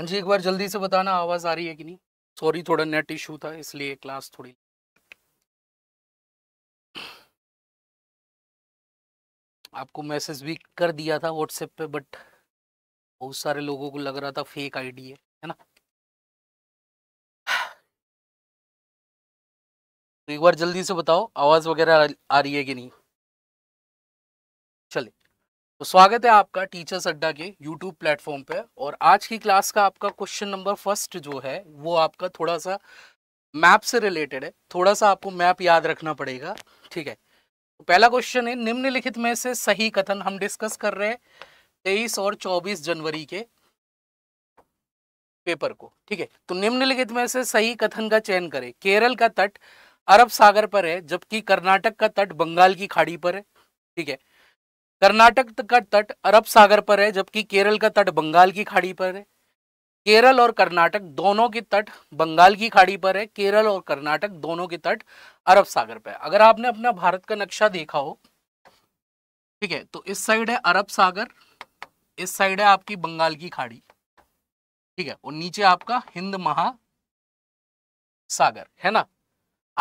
हाँ जी एक बार जल्दी से बताना आवाज़ आ रही है कि नहीं सॉरी थोड़ा नेट इशू था इसलिए क्लास थोड़ी आपको मैसेज भी कर दिया था व्हाट्सएप पे बट बहुत सारे लोगों को लग रहा था फेक आईडी है है ना तो एक बार जल्दी से बताओ आवाज़ वगैरह आ रही है कि नहीं चले तो स्वागत है आपका टीचर्स अड्डा के यूट्यूब प्लेटफॉर्म पे और आज की क्लास का आपका क्वेश्चन नंबर फर्स्ट जो है वो आपका थोड़ा सा मैप से रिलेटेड है थोड़ा सा आपको मैप याद रखना पड़ेगा ठीक है तो पहला क्वेश्चन है निम्नलिखित में से सही कथन हम डिस्कस कर रहे हैं तेईस और चौबीस जनवरी के पेपर को ठीक है तो निम्नलिखित में से सही कथन का चयन करें केरल का तट अरब सागर पर है जबकि कर्नाटक का तट बंगाल की खाड़ी पर है ठीक है कर्नाटक का तट अरब सागर पर है जबकि केरल का तट बंगाल की खाड़ी पर है केरल और कर्नाटक दोनों के तट बंगाल की खाड़ी पर है केरल और कर्नाटक दोनों के तट अरब सागर पर है अगर आपने अपना भारत का नक्शा देखा हो ठीक है तो इस साइड है अरब सागर इस साइड है आपकी बंगाल की खाड़ी ठीक है और नीचे आपका हिंद महासागर है ना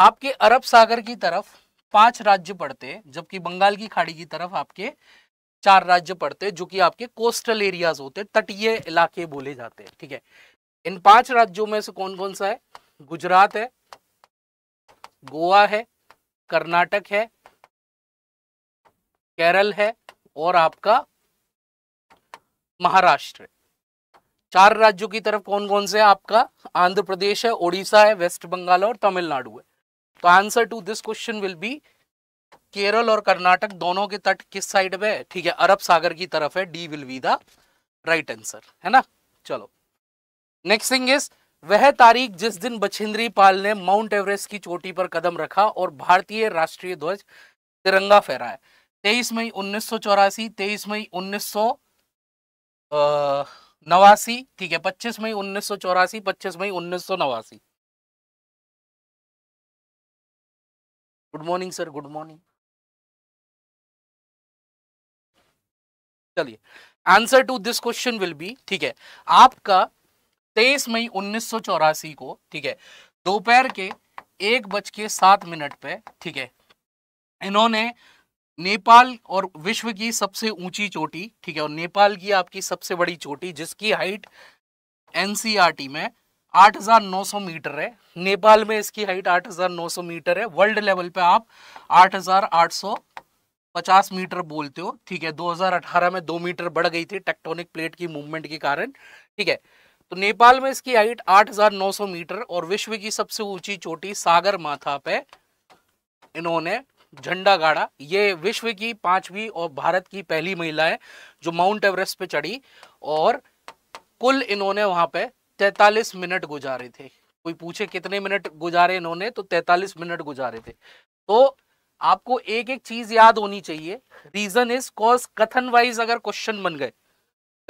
आपके अरब सागर की तरफ पांच राज्य पड़ते जबकि बंगाल की खाड़ी की तरफ आपके चार राज्य पड़ते जो कि आपके कोस्टल एरियाज होते तटीय इलाके बोले जाते हैं ठीक है इन पांच राज्यों में से कौन कौन सा है गुजरात है गोवा है कर्नाटक है केरल है और आपका महाराष्ट्र है चार राज्यों की तरफ कौन कौन से है आपका आंध्र प्रदेश है ओडिशा है वेस्ट बंगाल और तमिलनाडु है तो answer to this question will be Kerala और कर्नाटक दोनों के तट किस साइड में है ठीक है अरब सागर की तरफ है D will be the right answer है ना चलो नेक्स्ट थिंग इज वह तारीख जिस दिन बछिंद्री पाल ने माउंट एवरेस्ट की चोटी पर कदम रखा और भारतीय राष्ट्रीय ध्वज तिरंगा फहराया तेईस मई उन्नीस सौ चौरासी तेईस मई उन्नीस सौ नवासी ठीक है पच्चीस मई उन्नीस सौ चौरासी पच्चीस मई उन्नीस सौ नवासी good morning sir good morning चलिए answer to this question will be ठीक है आपका तेईस मई उन्नीस को ठीक है दोपहर के एक बज के सात मिनट पे ठीक है इन्होंने नेपाल और विश्व की सबसे ऊंची चोटी ठीक है और नेपाल की आपकी सबसे बड़ी चोटी जिसकी हाइट एनसीआरटी में 8,900 मीटर है नेपाल में इसकी हाइट 8,900 मीटर है वर्ल्ड लेवल पे आप 8,850 मीटर बोलते हो ठीक है 2018 में दो मीटर बढ़ गई थी टेक्टोनिक प्लेट की मूवमेंट के कारण ठीक है तो नेपाल में इसकी हाइट 8,900 मीटर और विश्व की सबसे ऊंची चोटी सागर माथा पे इन्होंने झंडा गाड़ा ये विश्व की पांचवी और भारत की पहली महिला है जो माउंट एवरेस्ट पे चढ़ी और कुल इन्होंने वहां पे तैतालीस मिनट गुजारे थे कोई पूछे कितने मिनट गुजारे इन्होंने तो तैतालीस मिनट गुजारे थे तो आपको एक एक चीज याद होनी चाहिए रीजन इज कॉज कथन वाइज अगर क्वेश्चन बन गए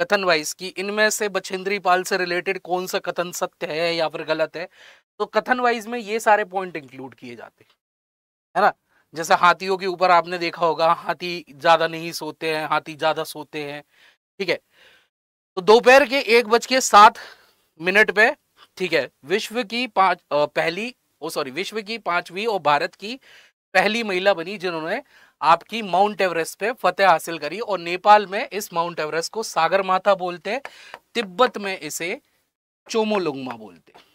कथन वाइज कि इनमें से बछेंद्री पाल से रिलेटेड कौन सा कथन सत्य है या फिर गलत है तो कथन वाइज में ये सारे पॉइंट इंक्लूड किए जाते हैं है ना जैसे हाथियों के ऊपर आपने देखा होगा हाथी ज्यादा नहीं सोते हैं हाथी ज्यादा सोते हैं ठीक है तो दोपहर के एक बज के सात मिनट पे ठीक है विश्व की पांच पहली ओ सॉरी विश्व की पांचवी और भारत की पहली महिला बनी जिन्होंने आपकी माउंट एवरेस्ट पे फतेह हासिल करी और नेपाल में इस माउंट एवरेस्ट को सागर माथा बोलते हैं तिब्बत में इसे चोमोलुंगमा बोलते हैं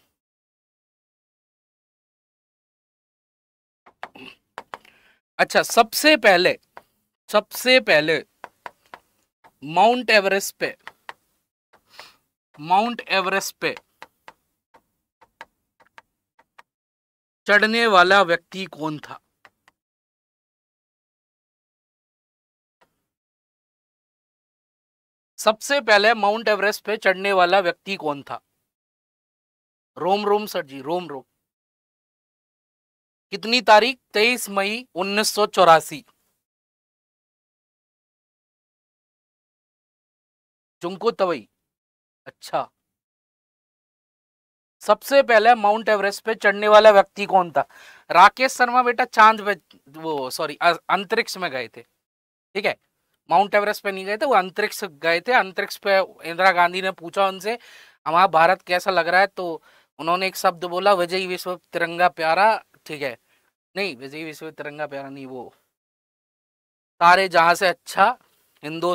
अच्छा सबसे पहले सबसे पहले माउंट एवरेस्ट पे माउंट एवरेस्ट पे चढ़ने वाला व्यक्ति कौन था सबसे पहले माउंट एवरेस्ट पे चढ़ने वाला व्यक्ति कौन था रोम रोम सर जी रोम रोम कितनी तारीख तेईस मई उन्नीस सौ चौरासी चुमको तवई अच्छा सबसे पहले माउंट एवरेस्ट पे चढ़ने वाला व्यक्ति कौन था राकेश शर्मा बेटा चांद पे वो सॉरी अंतरिक्ष में गए थे ठीक है माउंट एवरेस्ट पे नहीं गए थे वो अंतरिक्ष गए थे अंतरिक्ष पे इंदिरा गांधी ने पूछा उनसे हमारा भारत कैसा लग रहा है तो उन्होंने एक शब्द बोला विजय विश्व तिरंगा प्यारा ठीक है नहीं विजय विश्व तिरंगा प्यारा नहीं वो तारे जहाँ से अच्छा हिंदो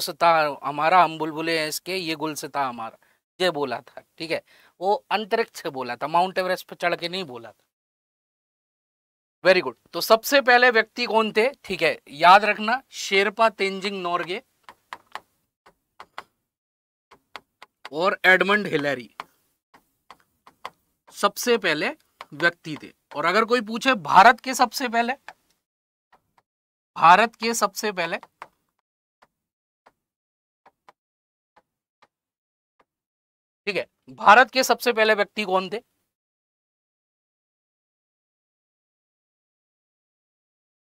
हमारा हम बुलबुले हैं इसके ये गुलसता हमारा ये बोला था ठीक है वो अंतरिक्ष से बोला था माउंट एवरेस्ट पर चढ़ के नहीं बोला था वेरी गुड तो सबसे पहले व्यक्ति कौन थे ठीक है याद रखना शेरपा तेंजिंग नॉर्गे और एडमंड हिलेरी सबसे पहले व्यक्ति थे और अगर कोई पूछे भारत के सबसे पहले भारत के सबसे पहले ठीक है भारत के सबसे पहले व्यक्ति कौन थे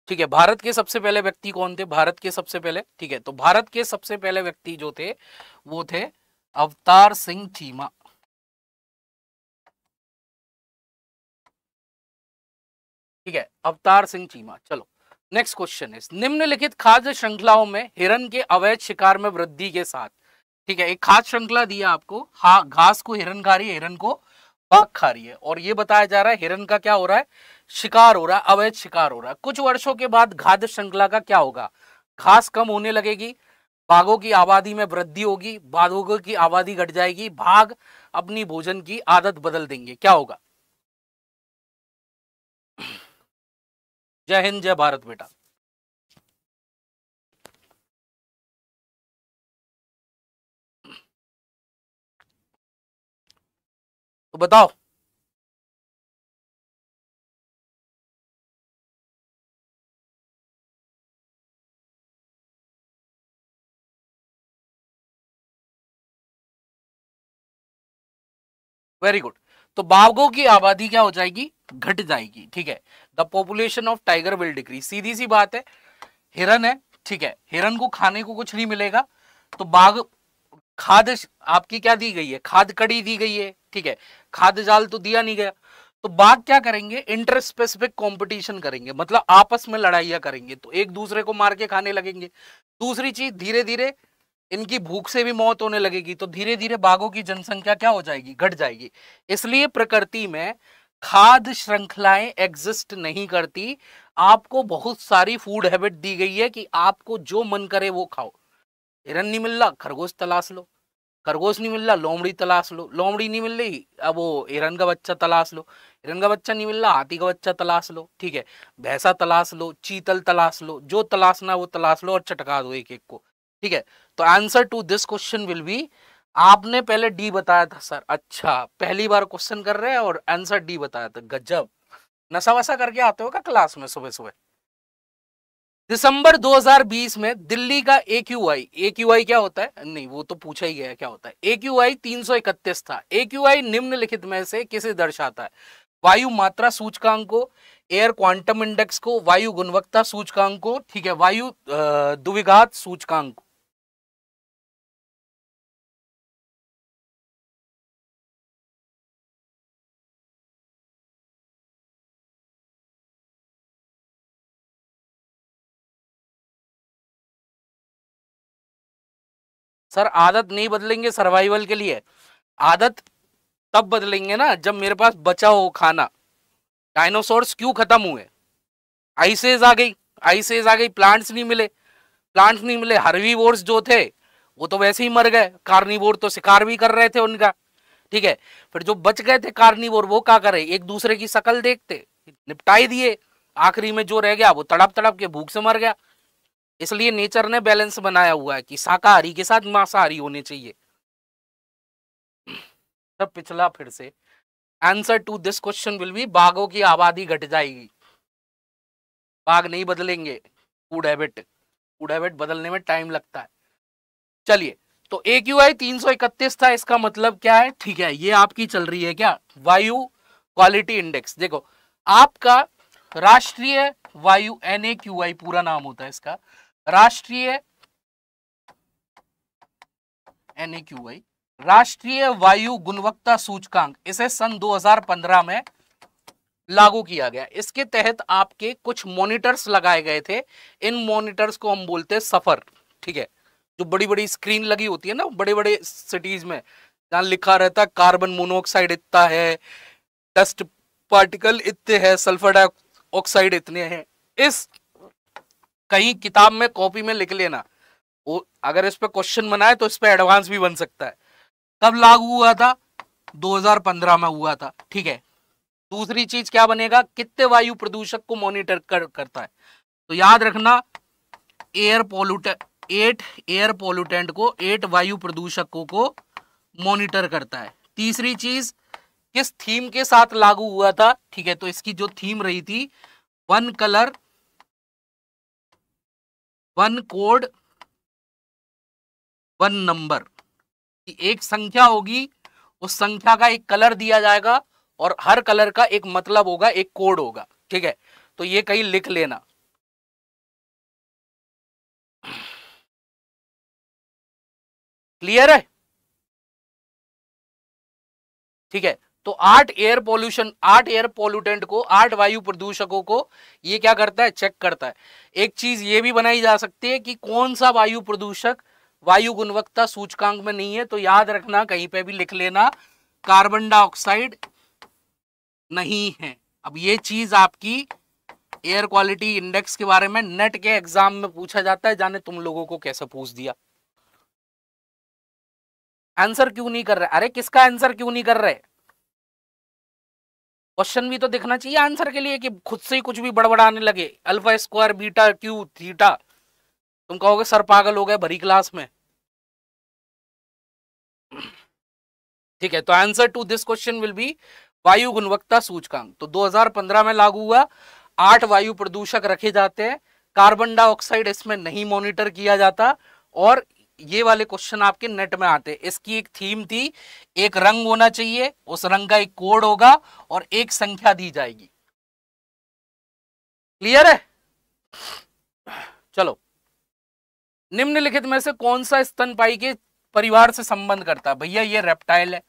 ठीक है भारत के सबसे पहले व्यक्ति कौन थे भारत के सबसे पहले ठीक है तो भारत के सबसे पहले व्यक्ति जो थे वो थे अवतार सिंह चीमा ठीक है अवतार सिंह चीमा चलो नेक्स्ट क्वेश्चन है निम्नलिखित खाद्य श्रृंखलाओं में हिरण के अवैध शिकार में वृद्धि के साथ ठीक है एक खाद श्रृंखला दिया आपको हा घास को हिरन खा रही है हिरन को बाघ खा रही है और ये बताया जा रहा है हिरन का क्या हो रहा है शिकार हो रहा है अवैध शिकार हो रहा है कुछ वर्षों के बाद खाद्य श्रृंखला का क्या होगा घास कम होने लगेगी बाघों की आबादी में वृद्धि होगी बाघों की आबादी घट जाएगी भाग अपनी भोजन की आदत बदल देंगे क्या होगा जय हिंद जय भारत बेटा तो बताओ वेरी गुड तो बाघों की आबादी क्या हो जाएगी घट जाएगी ठीक है the population of tiger will decrease सीधी सी बात है हिरन है ठीक है हिरन को खाने को कुछ नहीं मिलेगा तो बाघ खाद आपकी क्या दी गई है खाद कड़ी दी गई है ठीक है खाद जाल तो दिया नहीं गया तो बाघ क्या करेंगे इंटर स्पेसिफिक कंपटीशन करेंगे मतलब आपस में लड़ाइया करेंगे तो एक दूसरे को मार के खाने लगेंगे दूसरी चीज धीरे धीरे इनकी भूख से भी मौत होने लगेगी तो धीरे धीरे बाघों की जनसंख्या क्या हो जाएगी घट जाएगी इसलिए प्रकृति में खाद श्रृंखलाएं एग्जिस्ट नहीं करती आपको बहुत सारी फूड हैबिट दी गई है कि आपको जो मन करे वो खाओ हिरन नहीं मिल रहा खरगोश तलाश लो खरगोश नहीं मिल रहा लोमड़ी तलाश लो लोमड़ी नहीं मिल रही अब वो हिरन का बच्चा तलाश लो हिरन का बच्चा नहीं मिल रहा हाथी का बच्चा तलाश लो ठीक है भैंसा तलाश लो चीतल तलाश लो जो तलाशना वो तलाश लो और चटका दो एक एक को ठीक है तो answer to this question will be आपने पहले डी बताया था सर अच्छा पहली बार क्वेश्चन कर रहे हैं और आंसर डी बताया था गजब नशा वसा करके आते हो क्या क्लास में सुबह सुबह दिसंबर 2020 में दिल्ली का ए Q I A Q I क्या होता है नहीं वो तो पूछा ही गया क्या होता है ए क्यू आई तीन था ए क्यू आई निम्नलिखित में से किसे दर्शाता है वायु मात्रा सूचकांक को एयर क्वांटम इंडेक्स को वायु गुणवत्ता सूचकांक को ठीक है वायु दुविघात सूचकांक को सर आदत नहीं बदलेंगे सर्वाइवल के लिए आदत तब बदलेंगे ना जब मेरे पास बचा हो खाना डायनोसोर्स क्यों खत्म हुए आइसेज आ गई आइसेज आ गई प्लांट्स नहीं मिले प्लांट्स नहीं मिले हरवी जो थे वो तो वैसे ही मर गए कार्निवोर तो शिकार भी कर रहे थे उनका ठीक है फिर जो बच गए थे कार्निवोर वो क्या करे एक दूसरे की शकल देखते निपटाई दिए आखिरी में जो रह गया वो तड़प तड़प के भूख से मर गया इसलिए नेचर ने बैलेंस बनाया हुआ है कि शाकाहारी के साथ मांसाहारी होने चाहिए तब तो पिछला फिर से answer to this question will be बाघों की आबादी घट जाएगी बाघ नहीं बदलेंगे फूड हैबिट फूड हैबिट बदलने में टाइम लगता है चलिए तो ए क्यू आई तीन था इसका मतलब क्या है ठीक है ये आपकी चल रही है क्या वायु क्वालिटी इंडेक्स देखो आपका राष्ट्रीय वायु एन पूरा नाम होता है इसका राष्ट्रीय एनएक्यूआई e राष्ट्रीय वायु गुणवत्ता सूचकांक इसे सन 2015 में लागू किया गया इसके तहत आपके कुछ मॉनिटर्स लगाए गए थे इन मॉनिटर्स को हम बोलते हैं सफर ठीक है जो बड़ी बड़ी स्क्रीन लगी होती है ना बड़े बड़े सिटीज में जहां लिखा रहता है कार्बन मोनोऑक्साइड इतना है डस्ट पार्टिकल इतने हैं सल्फर डाइऑक्साइड इतने हैं इस कहीं किताब में कॉपी में लिख लेना वो अगर इस पर क्वेश्चन बनाए तो इस पर एडवांस भी बन सकता है कब लागू हुआ था 2015 में हुआ था ठीक है दूसरी चीज क्या बनेगा कितने वायु प्रदूषक को मॉनिटर कर, करता है तो याद रखना air pollute at air pollutant को एट वायु प्रदूषकों को मॉनिटर करता है तीसरी चीज किस थीम के साथ लागू हुआ था ठीक है तो इसकी जो थीम रही थी one colour one code one number एक संख्या होगी उस संख्या का एक कलर दिया जाएगा और हर कलर का एक मतलब होगा एक कोड होगा ठीक है तो ये कहीं लिख लेना क्लियर है ठीक है तो आठ एयर पोल्यूशन आठ एयर पोल्यूटेंट को आठ वायु प्रदूषकों को ये क्या करता है चेक करता है एक चीज ये भी बनाई जा सकती है कि कौन सा वायु प्रदूषक वायु गुणवत्ता सूचकांक में नहीं है तो याद रखना कहीं पे भी लिख लेना कार्बन डाइऑक्साइड नहीं है अब ये चीज आपकी एयर क्वालिटी इंडेक्स के बारे में नेट के एग्जाम में पूछा जाता है जाने तुम लोगों को कैसे पूछ दिया आंसर क्यों नहीं कर रहे अरे किसका आंसर क्यों नहीं कर रहे क्वेश्चन भी तो देखना चाहिए आंसर के लिए कि खुद से ही कुछ भी बड़बड़ाने लगे alpha square beta cube theta तुम कहोगे सर पागल हो गए भरी क्लास में ठीक है तो answer to this question will be वायु गुणवत्ता सूचकांक तो 2015 में लागू हुआ आठ वायु प्रदूषक रखे जाते हैं कार्बन डाइऑक्साइड इसमें नहीं मॉनिटर किया जाता और ये वाले क्वेश्चन आपके नेट में आते हैं इसकी एक थीम थी एक रंग होना चाहिए उस रंग का एक कोड होगा और एक संख्या दी जाएगी क्लियर है चलो निम्नलिखित में से कौन सा स्तनपाई के परिवार से संबंध करता है भैया ये रेप्टाइल है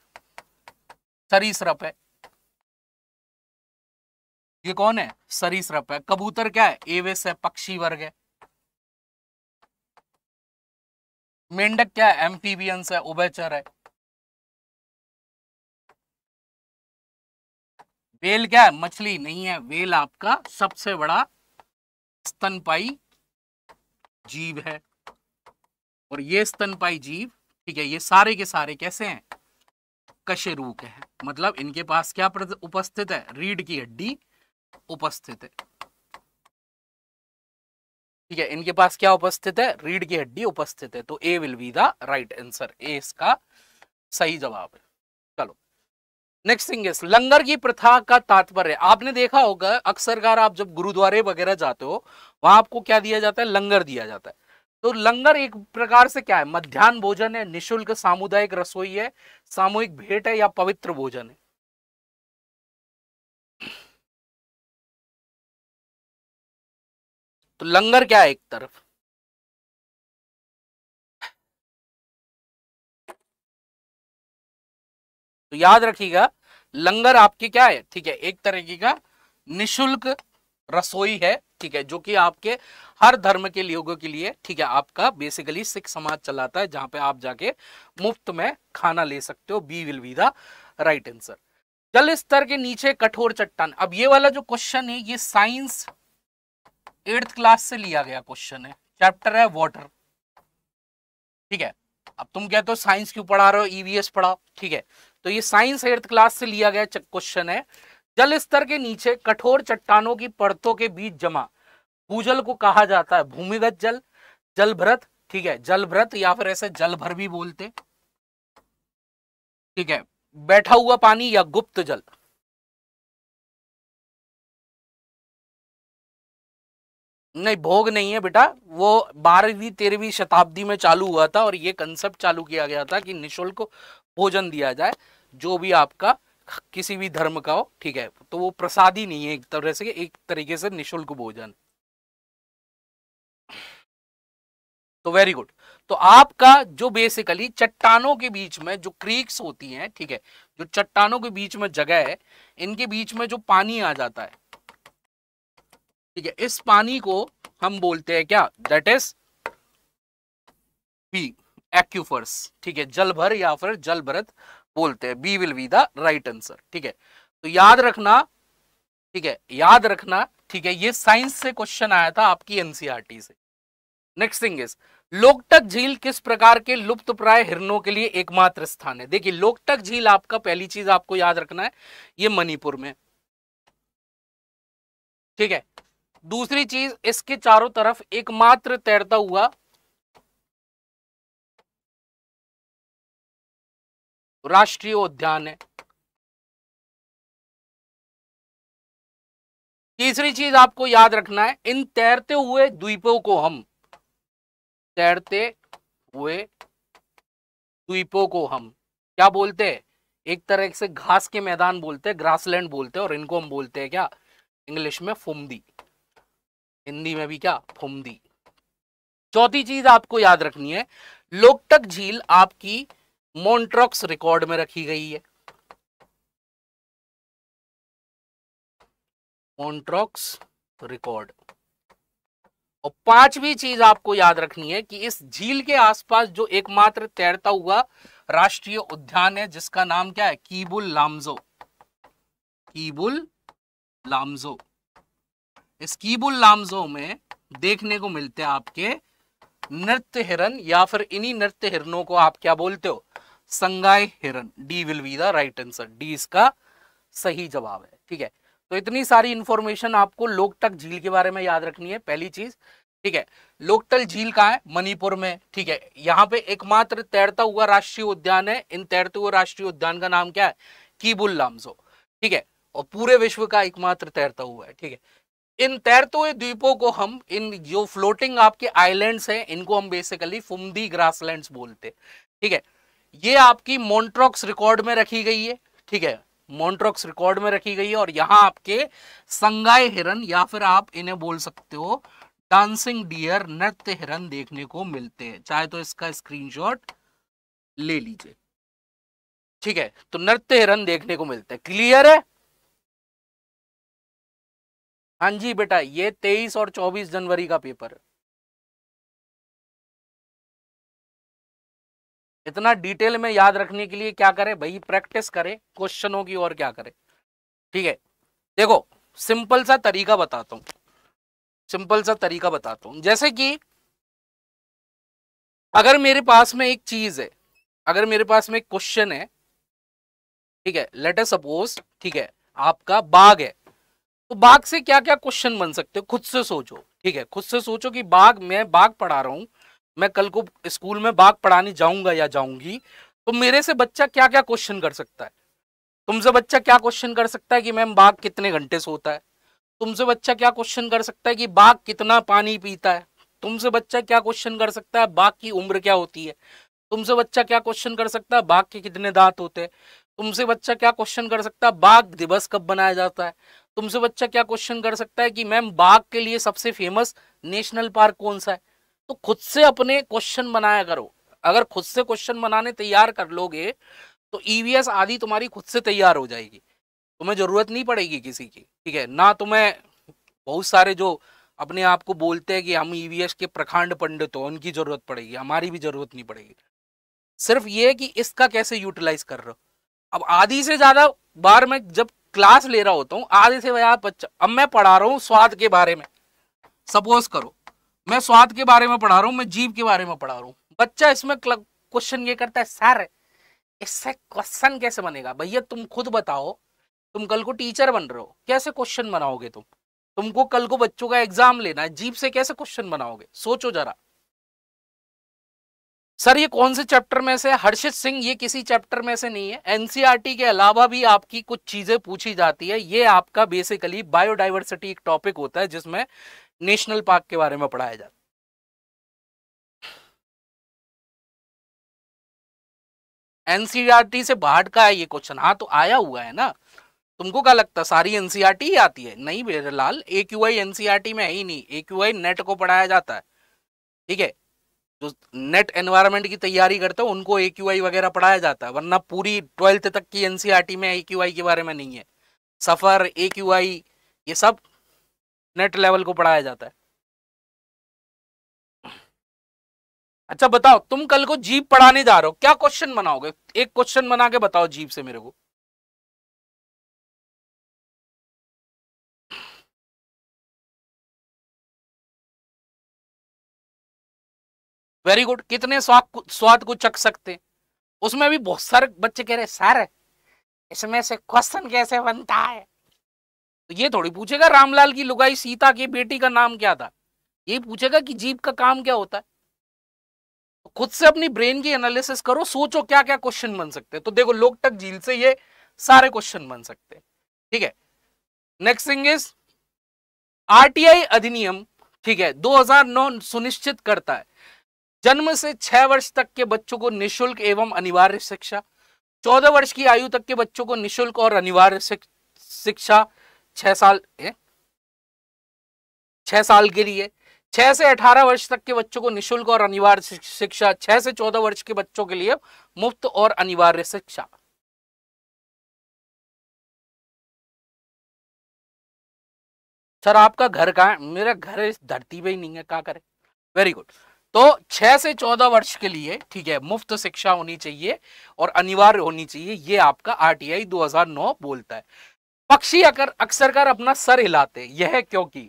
सरीसृप है ये कौन है सरीसृप है कबूतर क्या है एवेस है पक्षी वर्ग है मेंढक क्या एम्फीबियंस है उभयचर है वेल क्या है मछली नहीं है वेल आपका सबसे बड़ा स्तनपाई जीव है और ये स्तनपाई जीव ठीक है ये सारे के सारे कैसे हैं कशेरू के मतलब इनके पास क्या उपस्थित है रीढ़ की हड्डी उपस्थित है ठीक है इनके पास क्या उपस्थित है रीढ़ की हड्डी उपस्थित है तो A will be the right answer A इसका सही जवाब है चलो नेक्स्ट थिंग इज लंगर की प्रथा का तात्पर्य आपने देखा होगा अक्सरकार आप जब गुरुद्वारे वगैरह जाते हो वहां आपको क्या दिया जाता है लंगर दिया जाता है तो लंगर एक प्रकार से क्या है मध्यान्ह भोजन है निशुल्क सामुदायिक रसोई है सामूहिक भेंट है या पवित्र भोजन है तो लंगर क्या है एक तरफ तो याद रखिएगा लंगर आपके क्या है ठीक है एक तरीके का निशुल्क रसोई है ठीक है जो कि आपके हर धर्म के लोगों के लिए ठीक है आपका बेसिकली सिख समाज चलाता है जहां पे आप जाके मुफ्त में खाना ले सकते हो B will be the right answer जल स्तर के नीचे कठोर चट्टान अब ये वाला जो क्वेश्चन है ये साइंस एट्थ क्लास से लिया गया क्वेश्चन है चैप्टर है वाटर ठीक है अब तुम कहते हो साइंस क्यों पढ़ा रहे हो ईवीएस e पढ़ाओ ठीक है तो ये साइंस एट्थ क्लास से लिया गया क्वेश्चन है जल स्तर के नीचे कठोर चट्टानों की परतों के बीच जमा भूजल को कहा जाता है भूमिगत जल जलभ्रत ठीक है जलभ्रत या फिर ऐसे जलभर भी बोलते ठीक है बैठा हुआ पानी या गुप्त जल नहीं भोग नहीं है बेटा वो बारहवीं तेरहवीं शताब्दी में चालू हुआ था और ये कंसेप्ट चालू किया गया था कि निःशुल्क भोजन दिया जाए जो भी आपका किसी भी धर्म का हो ठीक है तो वो प्रसाद ही नहीं है एक तरह से एक तरीके से निःशुल्क भोजन तो वेरी गुड तो आपका जो बेसिकली चट्टानों के बीच में जो क्रीक्स होती हैं ठीक है जो चट्टानों के बीच में जगह है इनके बीच में जो पानी आ जाता है ठीक है इस पानी को हम बोलते हैं क्या दैट इज बी एक्यूफर्स ठीक है जलभर या फिर जलभरत बोलते हैं B will be the right answer ठीक है तो याद रखना ठीक है याद रखना ठीक है ये साइंस से क्वेश्चन आया था आपकी एनसीआरटी e से नेक्स्ट थिंग इज लोकटक झील किस प्रकार के लुप्त प्राय हिरणों के लिए एकमात्र स्थान है देखिए लोकटक झील आपका पहली चीज आपको याद रखना है ये मणिपुर में ठीक है दूसरी चीज इसके चारों तरफ एकमात्र तैरता हुआ राष्ट्रीय उद्यान है तीसरी चीज आपको याद रखना है इन तैरते हुए द्वीपों को हम तैरते हुए द्वीपों को हम क्या बोलते हैं एक तरह से घास के मैदान बोलते हैं ग्रासलैंड बोलते हैं और इनको हम बोलते हैं क्या इंग्लिश में फुमदी हिंदी में भी क्या फुमदी चौथी चीज आपको याद रखनी है लोकटक झील आपकी मोन्ट्रॉक्स रिकॉर्ड में रखी गई है मोन्ट्रॉक्स रिकॉर्ड और पांचवी चीज आपको याद रखनी है कि इस झील के आसपास जो एकमात्र तैरता हुआ राष्ट्रीय उद्यान है जिसका नाम क्या है कीबुल लामजो कीबुल लामजो स्कीबुल लामजो में देखने को मिलते हैं आपके नृत्य हिरन या फिर इन्हीं नृत्य हिरनों को आप क्या बोलते हो संगाई हिरन D will be the right answer D इसका सही जवाब है ठीक है तो इतनी सारी इंफॉर्मेशन आपको लोकटक झील के बारे में याद रखनी है पहली चीज ठीक है लोकटल झील कहाँ है मणिपुर में ठीक है यहाँ पे एकमात्र तैरता हुआ राष्ट्रीय उद्यान है इन तैरते हुए राष्ट्रीय उद्यान का नाम क्या है कीबुल लामजो ठीक है और पूरे विश्व का एकमात्र तैरता हुआ है ठीक है इन तैरते हुए द्वीपों को हम इन जो फ्लोटिंग आपके आइलैंड्स हैं इनको हम बेसिकली फुमदी ग्रासलैंड्स बोलते हैं ठीक है ये आपकी मोन्ट्रॉक्स रिकॉर्ड में रखी गई है ठीक है मोन्ट्रॉक्स रिकॉर्ड में रखी गई है और यहाँ आपके संगाई हिरन या फिर आप इन्हें बोल सकते हो डांसिंग डियर नृत्य हिरन देखने को मिलते हैं चाहे तो इसका स्क्रीन ले लीजिए ठीक है तो नृत्य हिरन देखने को मिलते हैं क्लियर है हाँ जी बेटा ये तेईस और चौबीस जनवरी का पेपर है इतना डिटेल में याद रखने के लिए क्या करें भाई प्रैक्टिस करें क्वेश्चनों की और क्या करें ठीक है देखो सिंपल सा तरीका बताता हूँ सिंपल सा तरीका बताता हूँ जैसे कि अगर मेरे पास में एक चीज है अगर मेरे पास में एक क्वेश्चन है ठीक है लेटर सपोज ठीक है आपका बाघ है तो बाघ से क्या क्या क्वेश्चन बन सकते हो खुद से सोचो ठीक है खुद से सोचो कि बाघ मैं बाघ पढ़ा रहा हूँ मैं कल को स्कूल में बाघ पढ़ाने जाऊंगा या जाऊंगी तो मेरे से बच्चा क्या क्या क्वेश्चन कर सकता है तुमसे बच्चा क्या क्वेश्चन कर सकता है कि मैम बाघ कितने घंटे सोता है तुमसे बच्चा क्या क्वेश्चन कर सकता है कि बाघ कितना पानी पीता है तुमसे बच्चा क्या क्वेश्चन कर सकता है बाघ की उम्र क्या होती है तुमसे बच्चा क्या क्वेश्चन कर सकता है बाघ के कितने दांत होते हैं तुमसे बच्चा क्या क्वेश्चन कर सकता है बाघ दिवस कब बनाया जाता है तुमसे बच्चा क्या क्वेश्चन कर सकता है कि मैम बाघ के लिए सबसे फेमस नेशनल पार्क कौन सा है तो खुद से अपने क्वेश्चन बनाया करो अगर खुद से क्वेश्चन बनाने तैयार कर लोगे तो ईवीएस e आदि तुम्हारी खुद से तैयार हो जाएगी तुम्हें जरूरत नहीं पड़ेगी किसी की ठीक है ना तुम्हें तो बहुत सारे जो अपने आप को बोलते हैं कि हम ईवीएस e के प्रखंड पंडित हो उनकी जरूरत पड़ेगी हमारी भी जरूरत नहीं पड़ेगी सिर्फ ये कि इसका कैसे यूटिलाइज कर रहे हो अब आधी से ज्यादा बार मैं जब क्लास ले रहा होता हूँ आधे से ज्यादा बच्चा अब मैं पढ़ा रहा हूँ स्वाद के बारे में सपोज करो मैं स्वाद के बारे में पढ़ा रहा हूँ मैं जीव के बारे में पढ़ा रहा हूँ बच्चा इसमें क्वेश्चन ये करता है सर इससे क्वेश्चन कैसे बनेगा भैया तुम खुद बताओ तुम कल को टीचर बन रहे हो कैसे क्वेश्चन बनाओगे तुम तुमको कल को बच्चों का एग्जाम लेना है जीप से कैसे क्वेश्चन बनाओगे सोचो जरा सर ये कौन से चैप्टर में से हर्षित सिंह ये किसी चैप्टर में से नहीं है एनसीईआरटी के अलावा भी आपकी कुछ चीजें पूछी जाती है ये आपका बेसिकली बायोडाइवर्सिटी एक टॉपिक होता है जिसमें नेशनल पार्क के बारे में पढ़ाया जाता है एनसीईआरटी से बाहर का है ये क्वेश्चन हाँ तो आया हुआ है ना तुमको क्या लगता सारी एनसीईआरटी आती है नहीं बेरलाल ए क्यू आई एनसीईआरटी में है ही नहीं ए क्यू आई नेट को पढ़ाया जाता है ठीक है जो तो नेट एनवायरमेंट की तैयारी करते हो उनको ए वगैरह पढ़ाया जाता है वरना पूरी ट्वेल्थ तक की एन e में ए के बारे में नहीं है सफ़र ए ये सब नेट लेवल को पढ़ाया जाता है अच्छा बताओ तुम कल को जीप पढ़ाने जा रहे हो क्या क्वेश्चन बनाओगे एक क्वेश्चन बना के बताओ जीप से मेरे को वेरी गुड कितने स्वाद स्वाद को चख सकते उसमें भी बहुत सारे बच्चे कह रहे सर इसमें से क्वेश्चन कैसे बनता है तो ये थोड़ी पूछेगा रामलाल की लुगाई सीता की बेटी का नाम क्या था ये पूछेगा कि जीप का काम क्या होता है तो खुद से अपनी ब्रेन की एनालिसिस करो सोचो क्या क्या क्वेश्चन बन सकते हैं तो देखो लोग तक झील से ये सारे क्वेश्चन बन सकते हैं ठीक है नेक्स्ट थिंग इज आरटीआई अधिनियम ठीक है 2009 सुनिश्चित करता है जन्म से छह वर्ष तक के बच्चों को निशुल्क एवं अनिवार्य शिक्षा चौदह वर्ष की आयु तक के बच्चों को निशुल्क और अनिवार्य शिक्षा छह साल है छह साल के लिए छह से अठारह वर्ष तक के बच्चों को निशुल्क और अनिवार्य शिक्षा छह से चौदह वर्ष के बच्चों के लिए मुफ्त और अनिवार्य शिक्षा सर आपका घर कहाँ है मेरा घर इस धरती पे ही नहीं है क्या करें वेरी गुड तो छह से चौदह वर्ष के लिए ठीक है मुफ्त शिक्षा होनी चाहिए और अनिवार्य होनी चाहिए ये आपका आरटीआई 2009 बोलता है पक्षी अकर अक्सर कर अपना सर हिलाते यह क्योंकि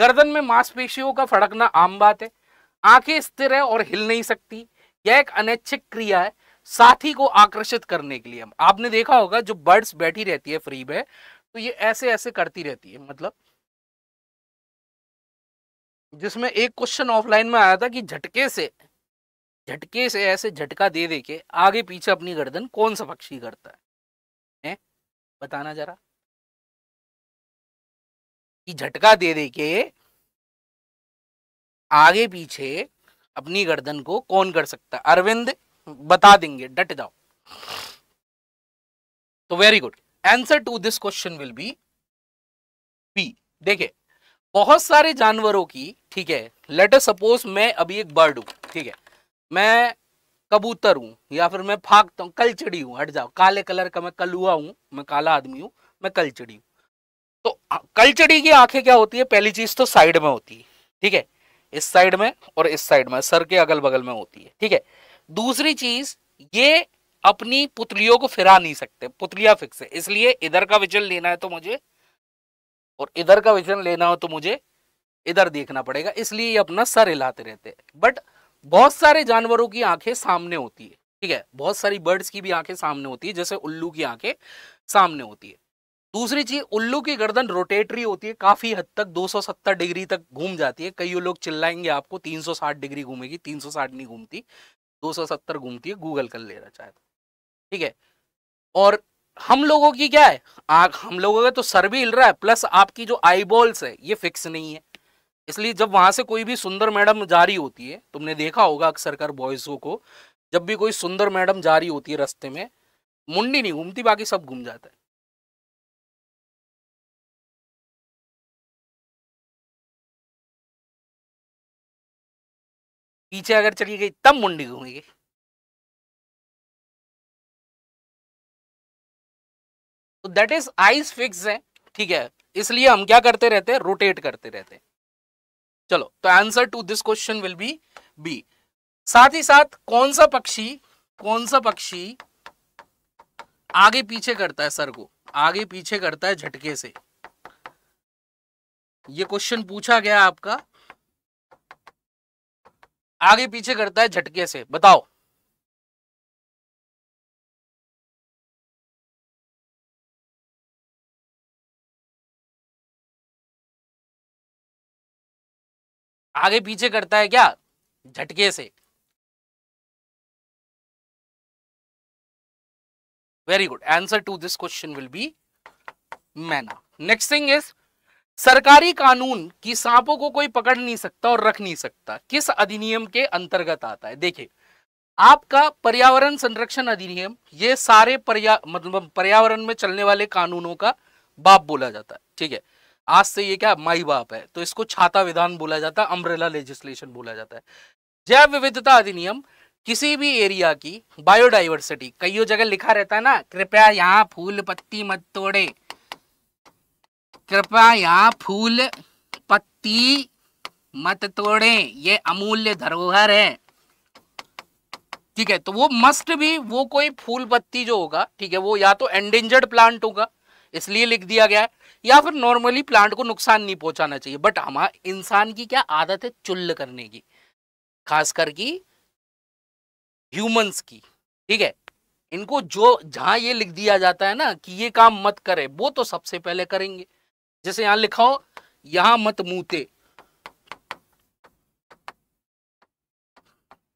गर्दन में मांसपेशियों का फड़कना आम बात है आंखें स्थिर है और हिल नहीं सकती यह एक अनैच्छिक क्रिया है साथी को आकर्षित करने के लिए आपने देखा होगा जो बर्ड्स बैठी रहती है फ्री में तो ये ऐसे ऐसे करती रहती है मतलब जिसमें एक क्वेश्चन ऑफलाइन में आया था कि झटके से झटके से ऐसे झटका दे दे के आगे पीछे अपनी गर्दन कौन सा पक्षी करता है ए? बताना जरा कि झटका दे दे के आगे पीछे अपनी गर्दन को कौन कर सकता है अरविंद बता देंगे डट जाओ तो very good answer to this question will be B देखिये बहुत सारे जानवरों की ठीक है लेटर सपोज मैं अभी एक बर्ड हूँ ठीक है मैं कबूतर हूँ या फिर मैं फागता हूँ कलचड़ी हूँ हट जाओ काले कलर का मैं कलुआ हूँ मैं काला आदमी हूँ मैं कलचड़ी हूँ तो कलचड़ी की आंखें क्या होती है पहली चीज तो साइड में होती है ठीक है इस साइड में और इस साइड में सर के अगल बगल में होती है ठीक है दूसरी चीज ये अपनी पुतलियों को फिरा नहीं सकते पुतलियां फिक्स है इसलिए इधर का विजन लेना है तो मुझे और इधर का विजन लेना हो तो मुझे इधर देखना पड़ेगा इसलिए ये अपना सर हिलाते रहते हैं बट बहुत सारे जानवरों की आंखें सामने होती है ठीक है बहुत सारी बर्ड्स की भी आंखें सामने होती है जैसे उल्लू की आंखें सामने होती है दूसरी चीज उल्लू की गर्दन रोटेटरी होती है काफी हद तक 270 डिग्री तक घूम जाती है कई लोग चिल्लाएंगे आपको 360 डिग्री घूमेगी 360 नहीं घूमती 270 घूमती है गूगल कर लेना चाहे तो, ठीक है और हम लोगों की क्या है आग हम लोगों का तो सर भी हिल रहा है प्लस आपकी जो आईबॉल्स है ये फिक्स नहीं है इसलिए जब वहां से कोई भी सुंदर मैडम जारी होती है तुमने देखा होगा अक्सर कर बॉयज़ों को जब भी कोई सुंदर मैडम जारी होती है रस्ते में मुंडी नहीं घूमती बाकी सब घूम जाता है पीछे अगर चली गई तब मुंडी घूमेगी तो दैट इज आइज फिक्स है ठीक है इसलिए हम क्या करते रहते हैं रोटेट करते रहते हैं चलो तो answer to this question will be B साथ ही साथ कौन सा पक्षी कौन सा पक्षी आगे पीछे करता है सर को आगे पीछे करता है झटके से ये क्वेश्चन पूछा गया आपका आगे पीछे करता है झटके से बताओ आगे पीछे करता है क्या झटके से very good answer to this question will be मैना नेक्स्ट थिंग इज सरकारी कानून की सांपों को कोई पकड़ नहीं सकता और रख नहीं सकता किस अधिनियम के अंतर्गत आता है देखिए आपका पर्यावरण संरक्षण अधिनियम ये सारे पर्या मतलब पर्यावरण में चलने वाले कानूनों का बाप बोला जाता है ठीक है आज से ये क्या माई बाप है तो इसको छाता विधान बोला जाता है अम्ब्रेला लेजिस्लेशन बोला जाता है जैव विविधता अधिनियम किसी भी एरिया की बायोडाइवर्सिटी कईयों जगह लिखा रहता है ना कृपया यहाँ फूल पत्ती मत तोड़े कृपया यहाँ फूल पत्ती मत तोड़े ये अमूल्य धरोहर है ठीक है तो वो मस्ट भी वो कोई फूल पत्ती जो होगा ठीक है वो या तो एंडेंजर्ड प्लांट होगा इसलिए लिख दिया गया है या फिर नॉर्मली प्लांट को नुकसान नहीं पहुंचाना चाहिए बट हमारा इंसान की क्या आदत है चुल्ल करने की खास की ह्यूमंस की ठीक है इनको जो जहां ये लिख दिया जाता है ना कि ये काम मत करे वो तो सबसे पहले करेंगे जैसे यहां लिखा हो यहां मत मूते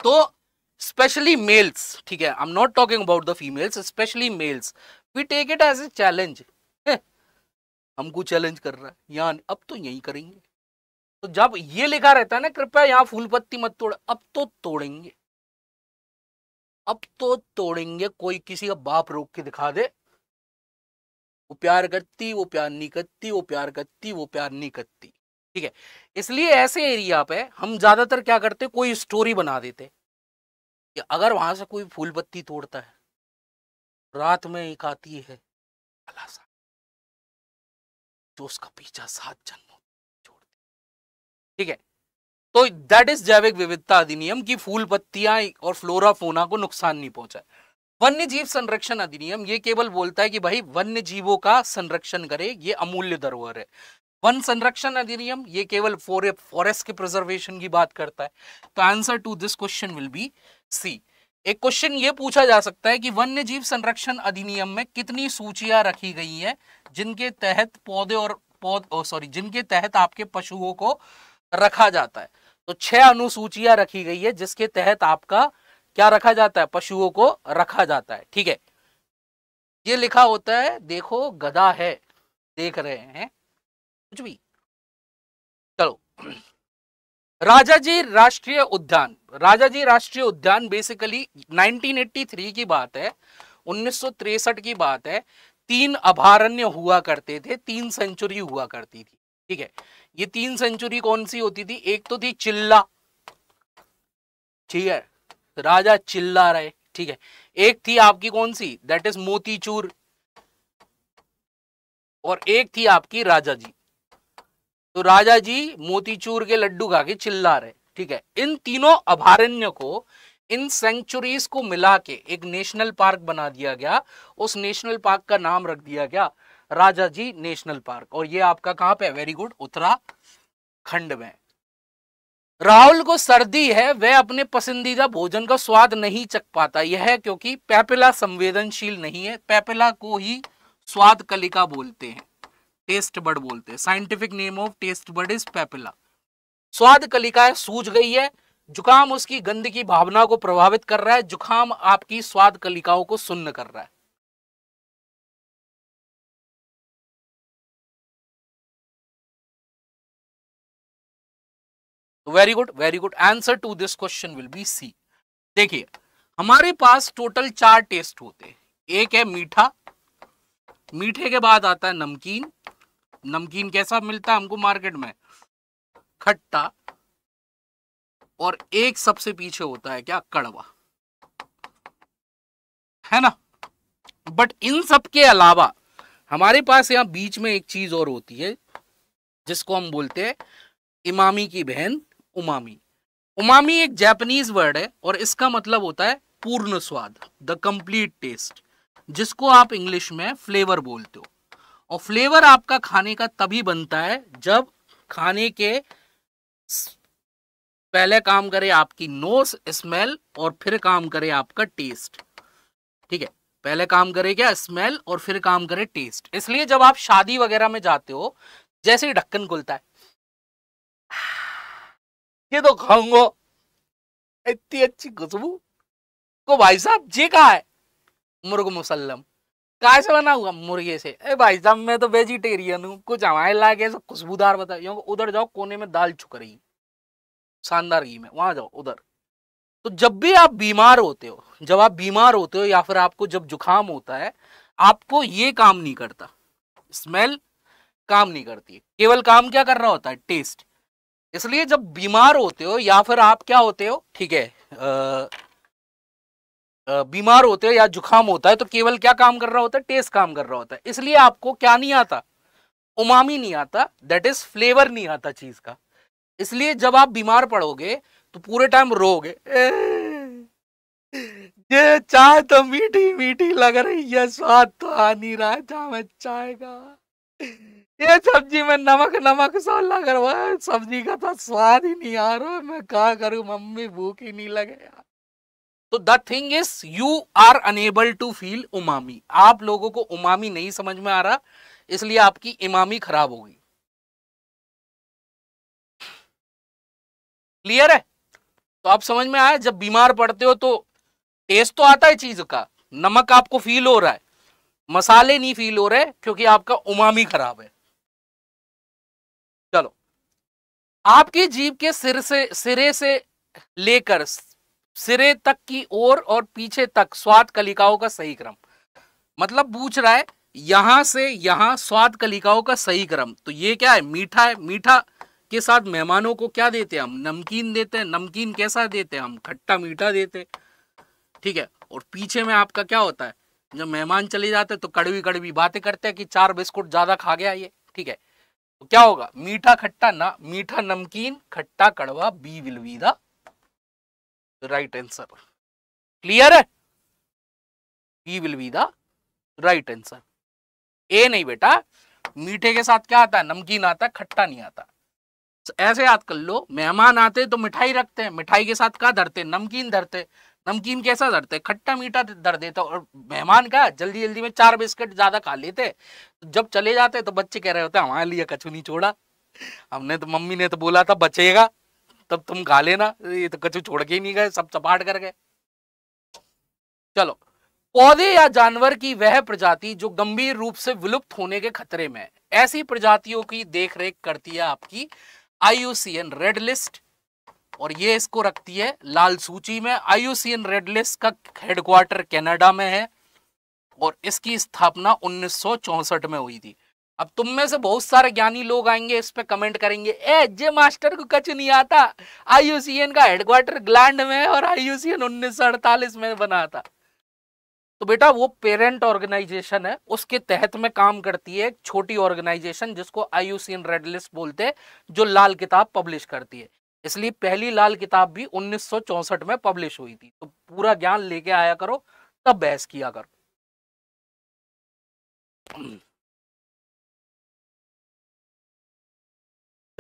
तो स्पेशली मेल्स ठीक है I am not talking about the females specially males we take it as a challenge हमको चैलेंज कर रहा है यहाँ अब तो यही करेंगे तो जब ये लिखा रहता है ना कृपया यहाँ फूल पत्ती मत तोड़ अब तो तोड़ेंगे अब तो तोड़ेंगे कोई किसी का बाप रोक के दिखा दे वो प्यार करती वो प्यार नहीं करती वो प्यार करती वो प्यार नहीं करती ठीक है इसलिए ऐसे एरिया पे हम ज्यादातर क्या करते कोई स्टोरी बना देते कि अगर वहां से कोई फूल पत्ती तोड़ता है रात में एक आती है जो तो उसका पीछा सात जन्मों छोड़ ठीक है तो दैट इज जैविक विविधता अधिनियम की फूल पत्तियां और फ्लोरा फोना को नुकसान नहीं पहुंचा वन्य जीव संरक्षण अधिनियम ये केवल बोलता है कि भाई वन्य जीवों का संरक्षण करे ये अमूल्य धरोहर है वन संरक्षण अधिनियम ये केवल फॉरेस्ट के प्रिजर्वेशन की बात करता है तो answer to this question will be C एक क्वेश्चन ये पूछा जा सकता है कि वन्य जीव संरक्षण अधिनियम में कितनी सूचियां रखी गई हैं जिनके तहत पौधे और पौध सॉरी जिनके तहत आपके पशुओं को रखा जाता है तो छह अनुसूचियां रखी गई है जिसके तहत आपका क्या रखा जाता है पशुओं को रखा जाता है ठीक है ये लिखा होता है देखो गधा है देख रहे हैं कुछ भी चलो राजा जी राष्ट्रीय उद्यान राजा जी राष्ट्रीय उद्यान बेसिकली 1983 की बात है उन्नीस की बात है तीन अभारण्य हुआ करते थे तीन सेंचुरी हुआ करती थी ठीक है ये तीन सेंचुरी कौन सी होती थी एक तो थी चिल्ला ठीक है तो राजा चिल्ला रहे ठीक है एक थी आपकी कौन सी दैट इज मोतीचूर और एक थी आपकी राजा जी तो राजा जी मोतीचूर के लड्डू खा के चिल्ला रहे ठीक है इन तीनों अभारण्य को इन सेंचुरीज को मिला के एक नेशनल पार्क बना दिया गया उस नेशनल पार्क का नाम रख दिया गया राजा जी नेशनल पार्क और ये आपका कहां पे वेरी गुड उत्तराखंड में राहुल को सर्दी है वह अपने पसंदीदा भोजन का स्वाद नहीं चख पाता यह है क्योंकि पैपिला संवेदनशील नहीं है पैपिला को ही स्वाद कलिका बोलते हैं टेस्ट बर्ड बोलते हैं scientific name of taste bud is papilla स्वाद कलिका सूझ गई है जुकाम उसकी गंध की भावना को प्रभावित कर रहा है जुकाम आपकी स्वाद कलिकाओं को सुन्न कर रहा है very good very good answer to this question will be C देखिए हमारे पास टोटल चार टेस्ट होते हैं एक है मीठा मीठे के बाद आता है नमकीन नमकीन कैसा मिलता है हमको मार्केट में खट्टा और एक सबसे पीछे होता है क्या कड़वा है ना बट इन सब के अलावा हमारे पास यहां बीच में एक चीज और होती है जिसको हम बोलते हैं इमामी की बहन उमामी उमामी एक जैपनीज वर्ड है और इसका मतलब होता है पूर्ण स्वाद द कंप्लीट टेस्ट जिसको आप इंग्लिश में फ्लेवर बोलते हो और फ्लेवर आपका खाने का तभी बनता है जब खाने के पहले काम करे आपकी नोस स्मेल और फिर काम करे आपका टेस्ट ठीक है पहले काम करे क्या स्मेल और फिर काम करे टेस्ट इसलिए जब आप शादी वगैरह में जाते हो जैसे ही ढक्कन खुलता है ये तो खाऊंगो इतनी अच्छी खुशबू को तो भाई साहब जी कहा है मुर्ग मुसल्लम कहा से बना हुआ मुर्गे से ए भाई साहब मैं तो वेजिटेरियन हूँ कुछ हमारे लागे खुशबूदार बताइए उधर जाओ कोने में दाल छुक रही शानदार गेम है वहां जाओ उधर तो जब भी आप बीमार होते हो जब आप बीमार होते हो या फिर आपको जब जुकाम होता है आपको ये काम नहीं करता स्मेल काम नहीं करती केवल काम क्या कर रहा होता है टेस्ट इसलिए जब बीमार होते हो या फिर आप क्या होते हो ठीक है बीमार होते हो या जुकाम होता है तो केवल क्या काम कर रहा होता है टेस्ट काम कर रहा होता है इसलिए आपको क्या नहीं आता उमामी नहीं आता दैट इज फ्लेवर नहीं आता चीज का इसलिए जब आप बीमार पड़ोगे तो पूरे टाइम रोगे ये चाय तो मीठी मीठी लग रही है स्वाद तो आ नहीं रहा है मैं चाय का ये सब्जी में नमक नमक सा लग रहा है सब्जी का तो स्वाद ही नहीं आ रहा मैं कहा करूँ मम्मी भूख ही नहीं लगे यार तो the thing is you are unable to feel umami आप लोगों को उमामी नहीं समझ में आ रहा इसलिए आपकी इमामी खराब होगी क्लियर है तो आप समझ में आया जब बीमार पड़ते हो तो टेस्ट तो आता है चीज का नमक आपको फील हो रहा है मसाले नहीं फील हो रहे क्योंकि आपका उमामी खराब है चलो आपकी जीभ के सिर से सिरे से लेकर सिरे तक की ओर और, और पीछे तक स्वाद कलिकाओं का सही क्रम मतलब पूछ रहा है यहां से यहां स्वाद कलिकाओं का सही क्रम तो ये क्या है मीठा है मीठा के साथ मेहमानों को क्या देते हैं हम नमकीन देते हैं नमकीन कैसा देते हैं हम खट्टा मीठा देते ठीक है और पीछे में आपका क्या होता है जब मेहमान चले जाते तो कड़वी कड़वी बातें करते हैं कि चार बिस्कुट ज्यादा खा गया ये ठीक है तो क्या होगा मीठा खट्टा ना मीठा नमकीन खट्टा कड़वा B will right answer clear है B will right answer A नहीं बेटा मीठे के साथ क्या आता है नमकीन आता है खट्टा नहीं आता ऐसे याद कर लो मेहमान आते तो मिठाई रखते हैं मिठाई के साथ क्या धरते नमकीन धरते नमकीन कैसा धरते खट्टा मीठा धर देते और मेहमान का जल्दी जल्दी में चार बिस्किट ज्यादा खा लेते जब चले जाते तो बच्चे कह रहे होते हमारे लिए कछु नहीं छोड़ा हमने तो मम्मी ने तो बोला था बचेगा तब तुम खा लेना ये तो कछु छोड़ के ही नहीं गए सब चपाट कर गए चलो पौधे या जानवर की वह प्रजाति जो गंभीर रूप से विलुप्त होने के खतरे में ऐसी प्रजातियों की देखरेख करती है आपकी आईयूसीएन रेड लिस्ट और ये इसको रखती है लाल सूची में आईयूसीएन रेड लिस्ट का हेडक्वार्टर कनाडा में है और इसकी स्थापना उन्नीस में हुई थी अब तुम में से बहुत सारे ज्ञानी लोग आएंगे इस पे कमेंट करेंगे ए जे मास्टर को कच नहीं आता आईयूसीएन का हेडक्वार्टर ग्लैंड में है और आईयूसीएन उन्नीस में बना था तो बेटा वो पेरेंट ऑर्गेनाइजेशन है उसके तहत में काम करती है एक छोटी ऑर्गेनाइजेशन जिसको आईयूसीएन रेड लिस्ट बोलते हैं जो लाल किताब पब्लिश करती है इसलिए पहली लाल किताब भी 1964 में पब्लिश हुई थी तो पूरा ज्ञान लेके आया करो तब बहस किया करो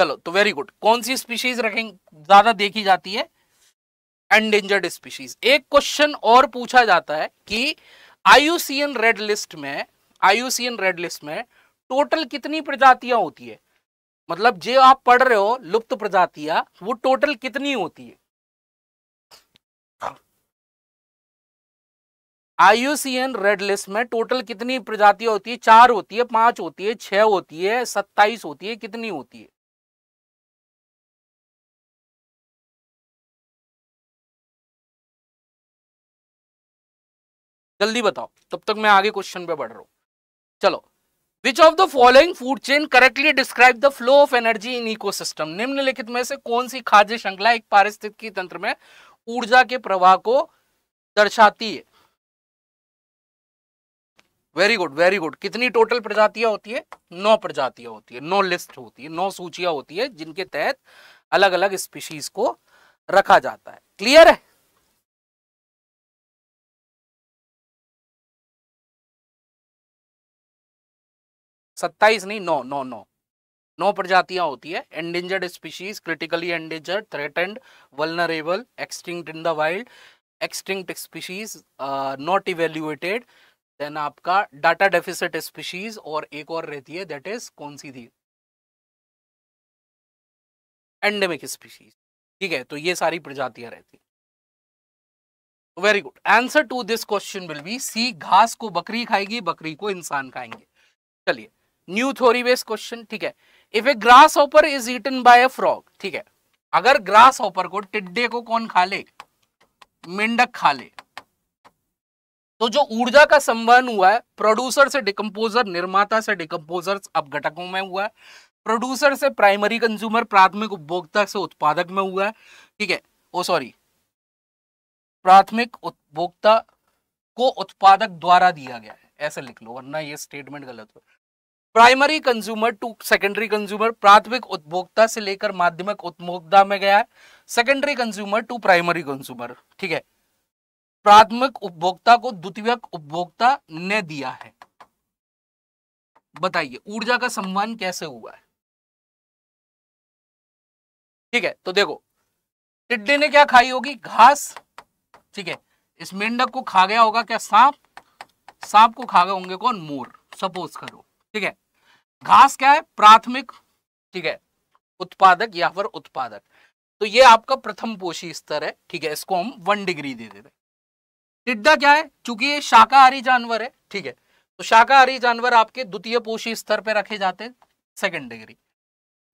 चलो तो वेरी गुड कौन सी स्पीशीज रखेंगे ज्यादा देखी जाती है एंडेंजर्ड स्पीशीज एक क्वेश्चन और पूछा जाता है कि आयुसीएन रेड लिस्ट में आयुसीएन रेड लिस्ट में टोटल कितनी प्रजातियां होती है मतलब जो आप पढ़ रहे हो लुप्त प्रजातियां वो टोटल कितनी होती है आयुसीएन रेड लिस्ट में टोटल कितनी प्रजातियां होती है चार होती है पांच होती है छह होती है सत्ताईस होती है कितनी होती है जल्दी बताओ तब तक मैं आगे क्वेश्चन पे बढ़ रहा हूँ चलो which of the following food chain correctly describe the flow of energy in ecosystem निम्नलिखित में से कौन सी खाद्य श्रृंखला एक पारिस्थितिकी तंत्र में ऊर्जा के प्रवाह को दर्शाती है वेरी गुड वेरी गुड कितनी टोटल प्रजातियां होती है नौ प्रजातियां होती है नौ लिस्ट होती है नौ सूचियां होती है जिनके तहत अलग अलग स्पीशीज को रखा जाता है क्लियर है सत्ताईस नहीं नौ नौ नौ नौ प्रजातियां होती है endangered species critically endangered threatened vulnerable extinct in the wild extinct species not evaluated then आपका डाटा डेफिसिट स्पीशीज और एक और रहती है दैट इज कौन सी थी एंडेमिक स्पीशीज ठीक है तो ये सारी प्रजातियां रहती very good answer to this question will be C घास को बकरी खाएगी बकरी को इंसान खाएंगे चलिए न्यू थोरी बेस्ड क्वेश्चन ठीक है if a grasshopper is eaten by a frog ठीक है अगर ग्रास ऑपर को टिड्डे को कौन खा ले मेंढक खा ले तो जो ऊर्जा का संवहन हुआ है प्रोड्यूसर से डिकम्पोजर निर्माता से डिकम्पोजर अब घटकों में हुआ है प्रोड्यूसर से प्राइमरी कंज्यूमर प्राथमिक उपभोक्ता से उत्पादक में हुआ है ठीक है ओ सॉरी प्राथमिक उपभोक्ता को उत्पादक द्वारा दिया गया है ऐसे लिख लो वरना ये स्टेटमेंट गलत हो primary consumer to secondary consumer प्राथमिक उपभोक्ता से लेकर माध्यमिक उपभोक्ता में गया है secondary consumer to primary consumer ठीक है प्राथमिक उपभोक्ता को द्वितीय उपभोक्ता ने दिया है बताइए ऊर्जा का सम्मान कैसे हुआ है ठीक है तो देखो टिड्डी ने क्या खाई होगी घास ठीक है इस मेंढक को खा गया होगा क्या सांप सांप को खा गए होंगे कौन मोर सपोज करो ठीक है घास क्या है प्राथमिक ठीक है उत्पादक या फिर उत्पादक तो ये आपका प्रथम पोषी स्तर है ठीक है इसको हम वन डिग्री दे देते टिड्डा क्या है चूंकि ये शाकाहारी जानवर है ठीक है तो शाकाहारी जानवर आपके द्वितीय पोषी स्तर पर रखे जाते हैं सेकेंड डिग्री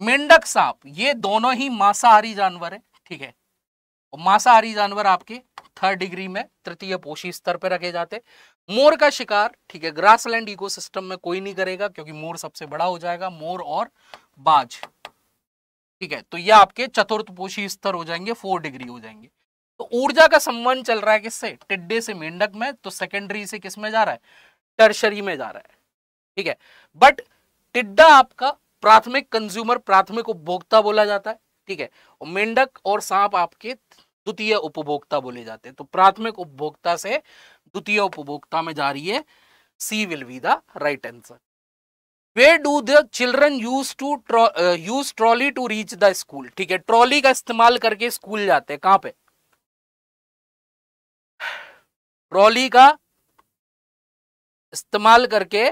मेंढक सांप ये दोनों ही मांसाहारी जानवर है ठीक है और मांसाहारी जानवर आपके थर्ड डिग्री में तृतीय पोषी स्तर पर रखे जाते मोर का शिकार ठीक है ग्रासलैंड इकोसिस्टम में कोई नहीं करेगा क्योंकि मोर सबसे बड़ा हो जाएगा मोर और बाज ठीक है तो ये आपके चतुर्थ पोषी स्तर हो जाएंगे फोर डिग्री हो जाएंगे तो ऊर्जा का संबंध चल रहा है किससे टिड्डे से मेंढक में तो सेकेंडरी से किस में जा रहा है टर्शरी में जा रहा है ठीक है बट टिड्डा आपका प्राथमिक कंज्यूमर प्राथमिक उपभोक्ता बोला जाता है ठीक है मेंढक और सांप आपके द्वितीय उपभोक्ता बोले जाते हैं तो प्राथमिक उपभोक्ता से द्वितीय उपभोक्ता में जा रही है C will be the right answer why do the children use to use trolley to reach the school ठीक है ट्रॉली का इस्तेमाल करके स्कूल जाते हैं कहां पे ट्रॉली का इस्तेमाल करके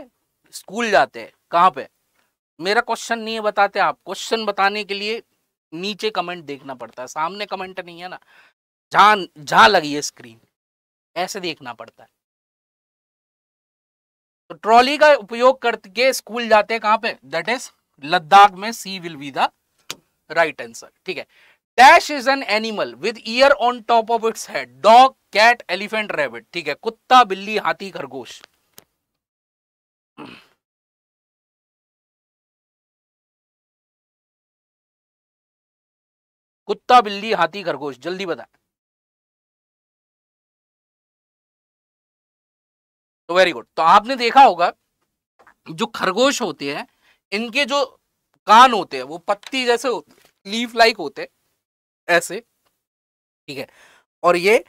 स्कूल जाते हैं कहां पे मेरा क्वेश्चन नहीं है बताते आप क्वेश्चन बताने के लिए नीचे कमेंट देखना पड़ता है सामने कमेंट नहीं है ना जहां जहां लगी है स्क्रीन ऐसे देखना पड़ता है तो ट्रॉली का उपयोग करके स्कूल जाते हैं कहां पे दैट इज लद्दाख में C will be the right answer ठीक है dash is an animal with ear on top of its head dog cat elephant rabbit ठीक है कुत्ता बिल्ली हाथी खरगोश कुत्ता बिल्ली हाथी खरगोश जल्दी बताए तो वेरी गुड तो आपने देखा होगा जो खरगोश होते हैं इनके जो कान होते हैं वो पत्ती जैसे लीफ लाइक होते ऐसे ठीक है और ये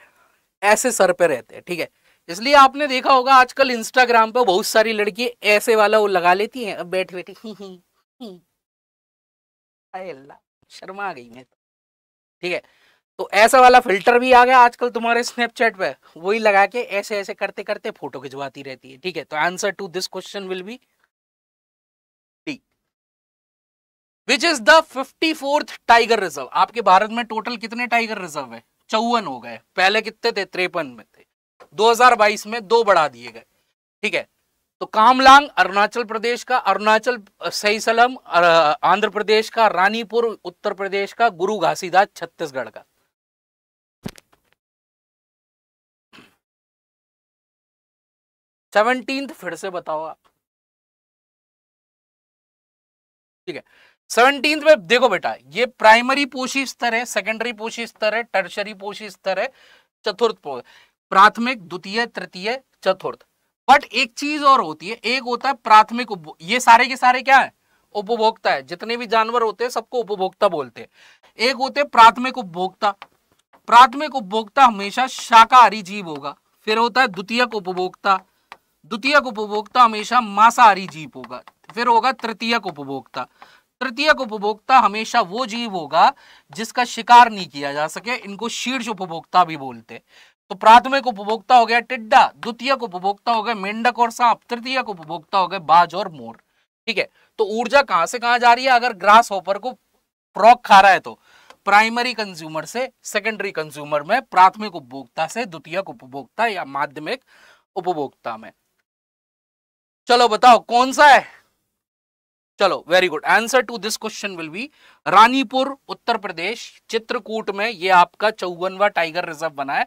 ऐसे सर पे रहते हैं ठीक है इसलिए आपने देखा होगा आजकल इंस्टाग्राम पर बहुत सारी लड़की ऐसे वाला वो लगा लेती हैं अब बैठ बैठी ही ही, ही। अल्लाह शर्मा गई मैं तो ठीक है तो ऐसा वाला फिल्टर भी आ गया आजकल तुम्हारे स्नैपचैट पे वही लगा के ऐसे ऐसे करते करते फोटो खिंचवाती रहती है ठीक है तो answer to this question will be T which is the fifty fourth tiger reserve आपके भारत में टोटल कितने टाइगर रिजर्व है चौवन हो गए पहले कितने थे त्रेपन में थे 2022 में दो बढ़ा दिए गए ठीक है तो कामलांग अरुणाचल प्रदेश का अरुणाचल सहीसलम आंध्र प्रदेश का रानीपुर उत्तर प्रदेश का गुरु घासीदास छत्तीसगढ़ का सेवनटीन फिर से बताओ आप ठीक है सेवनटीन में देखो बेटा ये प्राइमरी पोषी स्तर है सेकेंडरी पोषी स्तर है टर्शरी पोषी स्तर है चतुर्थ प्राथमिक द्वितीय तृतीय चतुर्थ बट एक चीज और होती है एक होता है प्राथमिक ये सारे के सारे क्या है उपभोक्ता है जितने भी जानवर होते हैं सबको उपभोक्ता बोलते हैं एक होते प्राथमिक उपभोक्ता प्राथमिक उपभोक्ता हमेशा शाकाहारी जीव होगा फिर होता है द्वितीय उपभोक्ता द्वितीय उपभोक्ता हमेशा मांसाहारी जीव होगा फिर होगा तृतीय उपभोक्ता तृतीय उपभोक्ता हमेशा वो जीव होगा जिसका शिकार नहीं किया जा सके इनको शीर्ष उपभोक्ता भी बोलते हैं तो प्राथमिक उपभोक्ता हो गया टिड्डा द्वितीय उपभोक्ता हो गया मेंढक और सांप को उपभोक्ता हो गए बाज और मोर ठीक है तो ऊर्जा कहां से कहां जा रही है अगर ग्रास होपर को फ्रॉक खा रहा है तो प्राइमरी कंज्यूमर से सेकेंडरी कंज्यूमर में प्राथमिक उपभोक्ता से द्वितीय उपभोक्ता या माध्यमिक उपभोक्ता में चलो बताओ कौन सा है चलो very good answer to this question will be Ranipur Uttar Pradesh Chitrakoot में ये आपका चौवनवा टाइगर रिजर्व बना है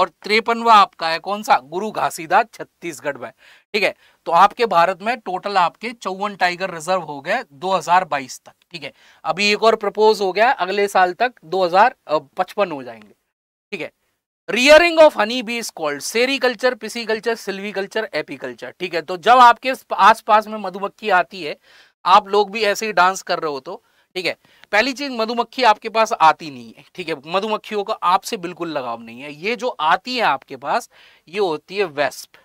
और त्रेपनवा आपका है कौन सा गुरु घासीदास छत्तीसगढ़ में ठीक है तो आपके भारत में टोटल आपके चौवन टाइगर रिजर्व हो गए 2022 तक ठीक है अभी एक और प्रपोज हो गया अगले साल तक दो हो जाएंगे ठीक है rearing of honey bee is called culture pisci Silvi culture AP culture ठीक है तो जब आपके आसपास में मधुमक्खी आती है आप लोग भी ऐसे ही डांस कर रहे हो तो ठीक है पहली चीज मधुमक्खी आपके पास आती नहीं है ठीक है मधुमक्खियों का आपसे बिल्कुल लगाव नहीं है ये जो आती है आपके पास ये होती है वेस्प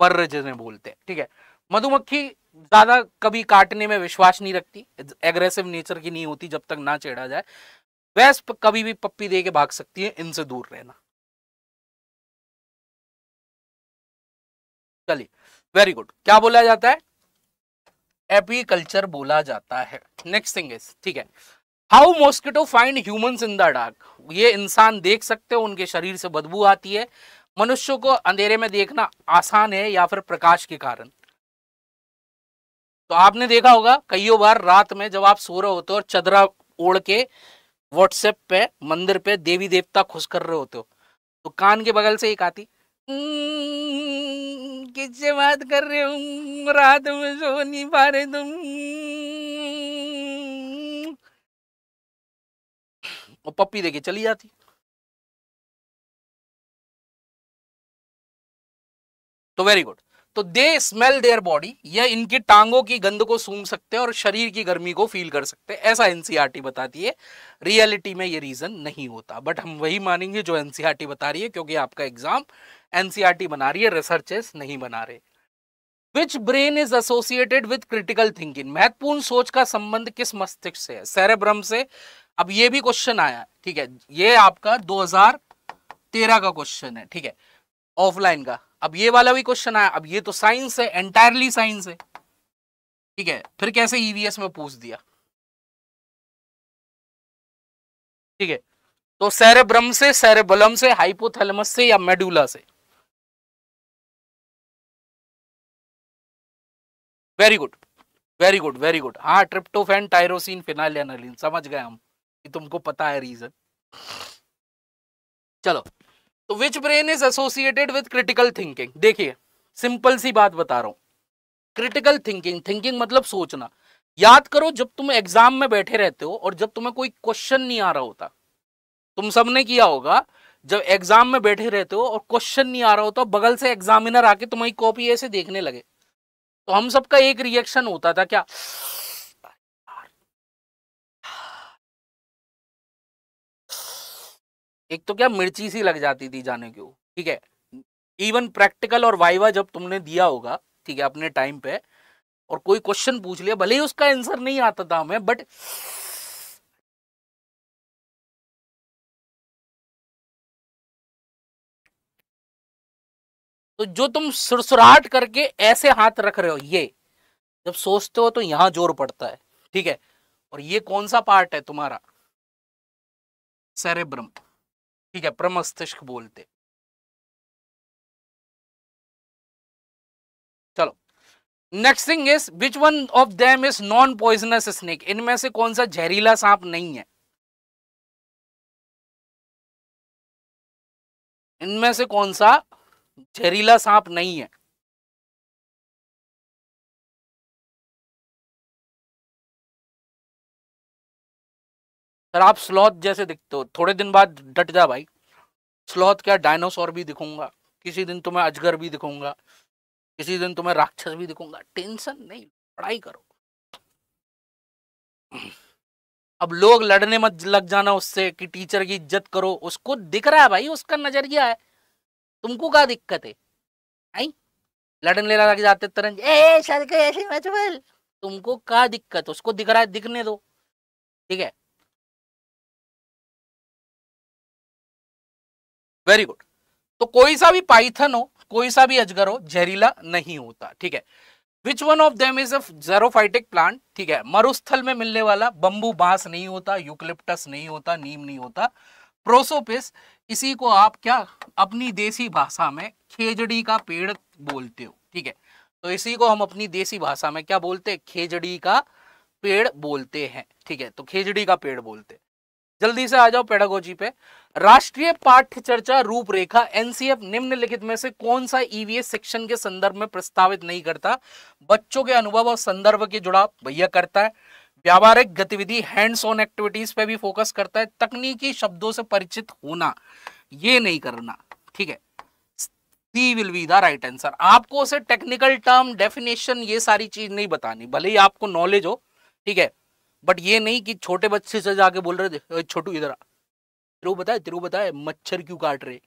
पर्र जिन्हें बोलते हैं ठीक है मधुमक्खी ज्यादा कभी काटने में विश्वास नहीं रखती एग्रेसिव नेचर की नहीं होती जब तक ना चेढ़ा जाए वेस्प कभी भी पप्पी दे के भाग सकती है इनसे दूर रहना चलिए वेरी गुड क्या बोला जाता है एपीकल्चर बोला जाता है नेक्स्ट थिंग इज ठीक है how mosquito find humans in the dark ये इंसान देख सकते हो उनके शरीर से बदबू आती है मनुष्य को अंधेरे में देखना आसान है या फिर प्रकाश के कारण तो आपने देखा होगा कईयों बार रात में जब आप सो रहे होते हो और चदरा ओढ़ के व्हाट्सएप पे मंदिर पे देवी देवता खुश कर रहे होते हो तो कान के बगल से एक आती हम्म, किससे बात कर रहे हो रात में सो नहीं पा रहे तुम और पप्पी देखे चली जाती तो वेरी गुड तो दे स्मेल देयर बॉडी या इनकी टांगों की गंध को सूंघ सकते हैं और शरीर की गर्मी को फील कर सकते हैं ऐसा एनसीईआरटी बताती है रियलिटी में ये रीजन नहीं होता बट हम वही मानेंगे जो एनसीईआरटी e बता रही है क्योंकि आपका एग्जाम एनसीईआरटी e बना रही है रिसर्चेस नहीं बना रहे which brain is associated with critical thinking महत्वपूर्ण सोच का संबंध किस मस्तिष्क से है सेरेब्रम से अब ये भी क्वेश्चन आया ठीक है ये आपका 2013 का क्वेश्चन है ठीक है ऑफलाइन का अब ये वाला भी क्वेश्चन आया अब ये तो साइंस है एंटायरली साइंस है ठीक है फिर कैसे ईवीएस e में पूछ दिया ठीक है तो सेरेब्रम से सेरेबलम से हाइपोथैलेमस से या मेडुला से very good very good very good हाँ ट्रिप्टोफेन टायरोसिन फिनाइल एनालिन समझ गए हम कि तुमको पता है रीजन चलो तो which brain is associated with critical thinking देखिए सिंपल सी बात बता रहा हूं क्रिटिकल थिंकिंग थिंकिंग मतलब सोचना याद करो जब तुम एग्जाम में बैठे रहते हो और जब तुम्हें कोई क्वेश्चन नहीं आ रहा होता तुम सबने किया होगा जब एग्जाम में बैठे रहते हो और क्वेश्चन नहीं आ रहा होता बगल से एग्जामिनर आके तुम्हारी कॉपी ऐसे देखने लगे तो हम सबका एक रिएक्शन होता था क्या एक तो क्या मिर्ची सी लग जाती थी जाने के ठीक है इवन प्रैक्टिकल और वाइवा जब तुमने दिया होगा ठीक है अपने टाइम पे और कोई क्वेश्चन पूछ लिया भले ही उसका आंसर नहीं आता था हमें बट तो जो तुम सुरसुराहट करके ऐसे हाथ रख रहे हो ये जब सोचते हो तो यहां जोर पड़ता है ठीक है और ये कौन सा पार्ट है तुम्हारा सेरेब्रम ठीक है प्रमस्तिष्क बोलते चलो next thing is which one of them is non poisonous snake इनमें से कौन सा जहरीला सांप नहीं है इनमें से कौन सा जहरीला सांप नहीं है सर आप स्लॉथ जैसे दिखते हो थोड़े दिन बाद डट जा भाई स्लॉथ क्या डायनासोर भी दिखूंगा किसी दिन तुम्हें अजगर भी दिखूंगा किसी दिन तुम्हें राक्षस भी दिखूंगा टेंशन नहीं पढ़ाई करो अब लोग लड़ने मत लग जाना उससे कि टीचर की इज्जत करो उसको दिख रहा है भाई उसका नजरिया है तुमको क्या दिक्कत है आई लड़ने लग जाते तरंज ए तुमको क्या दिक्कत उसको दिख रहा है दिखने दो ठीक है वेरी गुड तो कोई सा भी पाइथन हो कोई सा भी अजगर हो जहरीला नहीं होता ठीक है which one of them is xerotic plant ठीक है मरुस्थल में मिलने वाला बंबू बांस नहीं होता यूक्लिप्टस नहीं होता नीम नहीं होता प्रोसोपिस इसी को आप क्या अपनी देसी भाषा में खेजड़ी का पेड़ बोलते हो ठीक है तो इसी को हम अपनी देसी भाषा में क्या बोलते हैं खेजड़ी का पेड़ बोलते हैं ठीक है तो खेजड़ी का पेड़ बोलते हैं जल्दी से आ जाओ पेडागोजी पे राष्ट्रीय पाठ्य चर्चा रूपरेखा एनसीएफ निम्नलिखित में से कौन सा ईवीएस e सेक्शन के संदर्भ में प्रस्तावित नहीं करता बच्चों के अनुभव और संदर्भ के जुड़ा भैया करता है व्यावहारिक गतिविधि हैंड्स ऑन एक्टिविटीज पे भी फोकस करता है तकनीकी शब्दों से परिचित होना ये नहीं करना ठीक है C will be the right answer आपको उसे टेक्निकल टर्म डेफिनेशन ये सारी चीज नहीं बतानी भले ही आपको नॉलेज हो ठीक है बट ये नहीं कि छोटे बच्चे से जाके बोल रहे थे छोटू इधर तेरू बताए तेरे बताए मच्छर क्यों काट रहे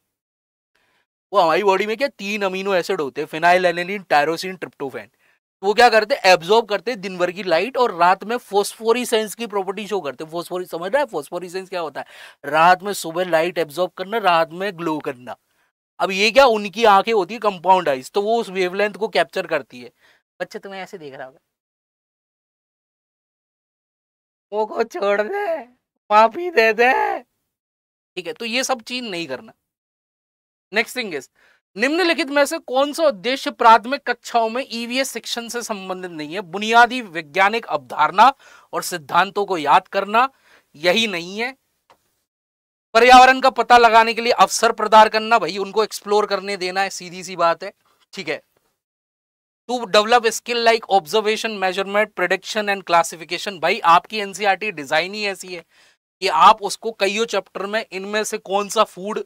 वो हमारी बॉडी में क्या तीन अमीनो एसिड होते हैं फिनाइल एलेनिन टायरोसिन ट्रिप्टोफेन वो क्या करते एब्जॉर्ब करते दिन भर की लाइट और रात में सेंस की प्रॉपर्टी शो करते फोस्फोरी समझ रहा है सेंस क्या होता है रात में सुबह लाइट एब्जॉर्ब करना रात में ग्लो करना अब ये क्या उनकी आंखें होती है कंपाउंड आइज तो वो उस वेवलेंथ को कैप्चर करती है बच्चे तुम्हें ऐसे देख रहा होगा वो को छोड़ दे माफी दे दे ठीक है तो ये सब चीज नहीं करना नेक्स्ट थिंग इज निम्नलिखित में से कौन सा उद्देश्य प्राथमिक कक्षाओं में ईवीएस e शिक्षण से संबंधित नहीं है बुनियादी वैज्ञानिक अवधारणा और सिद्धांतों को याद करना यही नहीं है पर्यावरण का पता लगाने के लिए अवसर प्रदान करना भाई उनको एक्सप्लोर करने देना है सीधी सी बात है ठीक है to develop skill like observation measurement prediction and classification भाई आपकी एनसीआरटी डिजाइन e ही ऐसी है कि आप उसको कईयों चैप्टर में इनमें से कौन सा फूड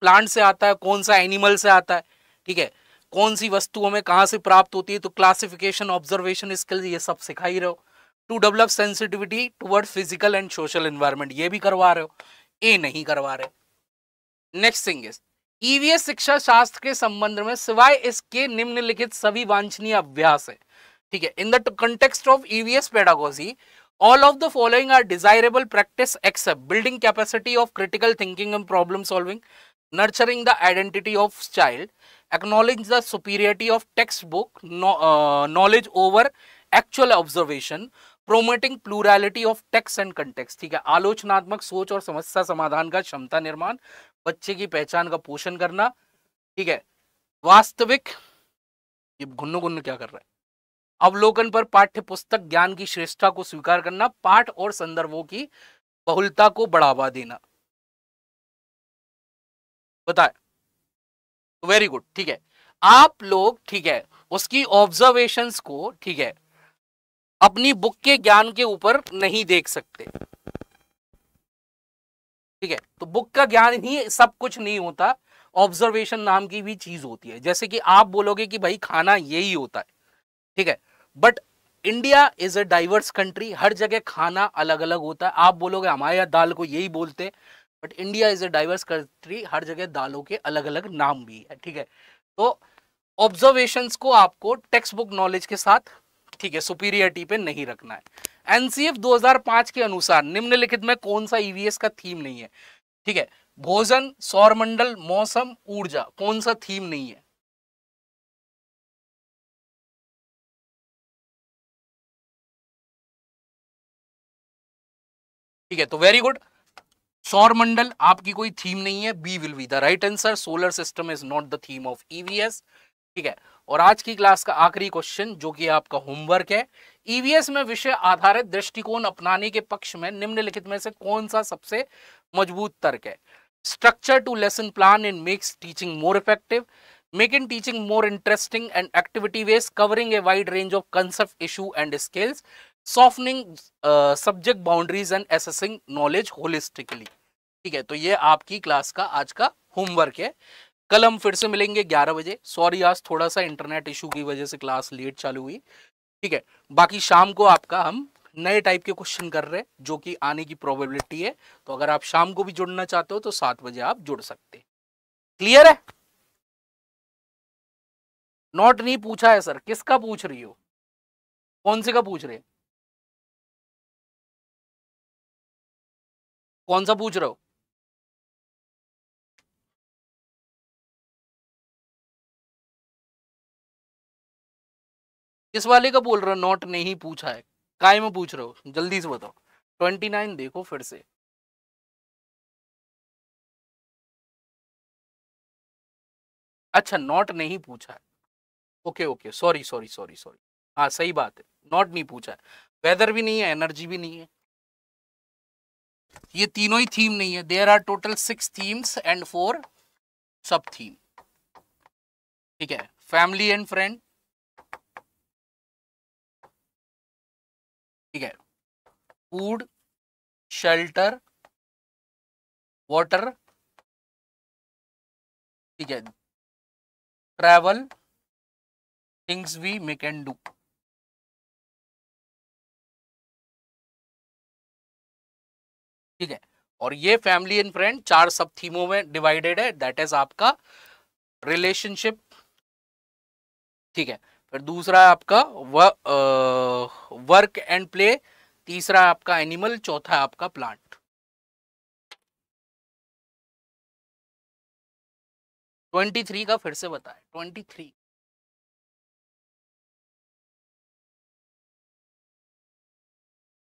प्लांट से आता है कौन सा एनिमल से आता है ठीक है कौन सी वस्तु हमें कहाँ से प्राप्त होती है तो क्लासिफिकेशन ऑब्जर्वेशन स्किल ये सब सिखा ही रहे हो to develop sensitivity toward physical and social environment ये भी करवा रहे हो ये नहीं करवा रहे नेक्स्ट थिंग इज ईवीए शिक्षा शास्त्र के संबंध में सिवाय इसके निम्नलिखित सभी वांछनीय अभ्यास है ठीक है in the context of EVS pedagogy all of the following are desirable practice except building capacity of critical thinking and problem solving nurturing the identity of child acknowledge the superiority of textbook no, uh, knowledge over actual observation promoting plurality of texts and contexts ठीक है आलोचनात्मक सोच और समस्या समाधान का क्षमता निर्माण बच्चे की पहचान का पोषण करना ठीक है वास्तविक ये घुन्नू घुन्न क्या कर रहा है अवलोकन पर पाठ्य पुस्तक ज्ञान की श्रेष्ठता को स्वीकार करना पाठ और संदर्भों की बहुलता को बढ़ावा देना बताए वेरी गुड ठीक है आप लोग ठीक है उसकी ऑब्जर्वेशंस को ठीक है अपनी बुक के ज्ञान के ऊपर नहीं देख सकते ठीक है तो बुक का ज्ञान ही सब कुछ नहीं होता ऑब्जर्वेशन नाम की भी चीज होती है जैसे कि आप बोलोगे कि भाई खाना यही होता है ठीक है but India is a diverse country हर जगह खाना अलग अलग होता है आप बोलोगे हमारे यहाँ दाल को यही बोलते हैं but India is a diverse country हर जगह दालों के अलग अलग नाम भी है ठीक है तो ऑब्जर्वेशंस को आपको टेक्स्ट बुक नॉलेज के साथ ठीक है सुपीरियरिटी पे नहीं रखना है एनसीएफ 2005 के अनुसार निम्नलिखित में कौन सा ईवीएस e का थीम नहीं है ठीक है भोजन सौरमंडल मौसम ऊर्जा कौन सा थीम नहीं है ठीक है तो वेरी गुड सौरमंडल आपकी कोई थीम नहीं है B will be the right answer solar system is not the theme of EVS ठीक है और आज की क्लास का आखिरी क्वेश्चन जो कि आपका होमवर्क है ईवीएस e में विषय आधारित दृष्टिकोण अपनाने के पक्ष में निम्नलिखित में से कौन सा सबसे मजबूत तर्क है structure to lesson plan in makes teaching more effective make in teaching more interesting and activity ways covering a wide range of concept issue and skills softening subject boundaries and assessing knowledge holistically ठीक है तो ये आपकी class का आज का homework है कल हम फिर से मिलेंगे ग्यारह बजे सॉरी आज थोड़ा सा इंटरनेट इशू की वजह से क्लास लेट चालू हुई ठीक है बाकी शाम को आपका हम नए टाइप के क्वेश्चन कर रहे हैं जो कि आने की प्रोबेबिलिटी है तो अगर आप शाम को भी जुड़ना चाहते हो तो सात बजे आप जुड़ सकते क्लियर है नॉट नहीं पूछा है सर किसका पूछ रही हो कौन से का पूछ रहे कौन सा पूछ रहे हो किस वाले का बोल रहा नॉट नहीं पूछा है काय में पूछ रहे हो जल्दी से बताओ ट्वेंटी नाइन देखो फिर से अच्छा नॉट नहीं पूछा है okay okay sorry sorry sorry sorry हाँ सही बात है नॉट नहीं पूछा है वेदर भी नहीं है एनर्जी भी नहीं है ये तीनों ही थीम नहीं है there are total six themes and four सब थीम ठीक है फैमिली एंड फ्रेंड ठीक है फूड शेल्टर वाटर ठीक है travel things we may can do ठीक है और ये फैमिली एंड फ्रेंड चार सब थीमों में डिवाइडेड है दैट इज आपका रिलेशनशिप ठीक है फिर दूसरा आपका वर्क एंड प्ले तीसरा आपका एनिमल चौथा आपका प्लांट ट्वेंटी थ्री का फिर से बताएं ट्वेंटी थ्री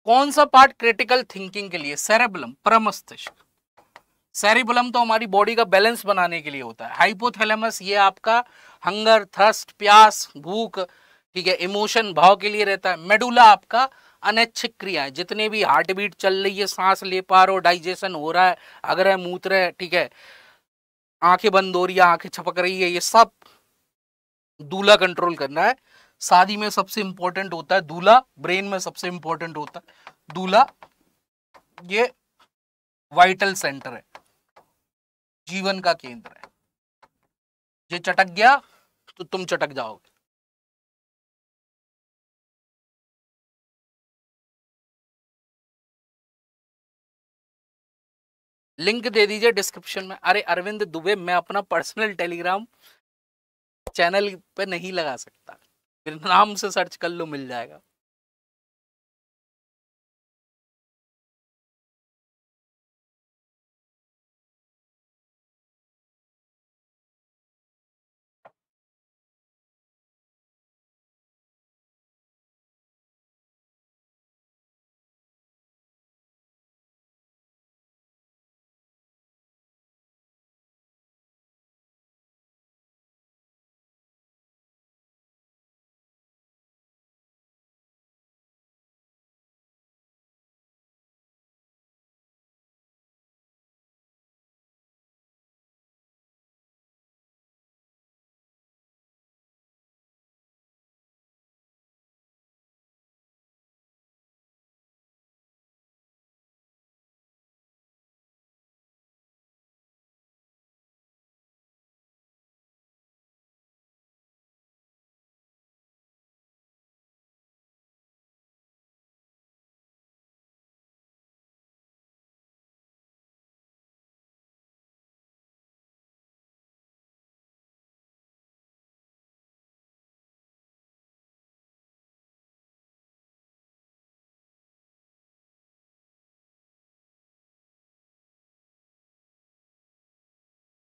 कौन सा पार्ट क्रिटिकल थिंकिंग के लिए सेरेबलम परमस्तिष्क सेरिबुलम तो हमारी बॉडी का बैलेंस बनाने के लिए होता है हाइपोथैलेमस ये आपका हंगर थ्रस्ट प्यास भूख ठीक है इमोशन भाव के लिए रहता है मेडुला आपका अनैच्छिक क्रियाएं जितने भी हार्ट बीट चल रही है सांस ले पा रहे हो डाइजेशन हो रहा है अगर है मूत्र है ठीक है आंखें बंद हो रही है आंखें छपक रही है ये सब दूल्हा कंट्रोल करना है शादी में सबसे इंपॉर्टेंट होता है दूल्हा ब्रेन में सबसे इंपॉर्टेंट होता है दूल्हा ये वाइटल सेंटर है जीवन का केंद्र है ये चटक गया तो तुम चटक जाओगे लिंक दे दीजिए डिस्क्रिप्शन में अरे अरविंद दुबे मैं अपना पर्सनल टेलीग्राम चैनल पे नहीं लगा सकता फिर नाम से सर्च कर लो मिल जाएगा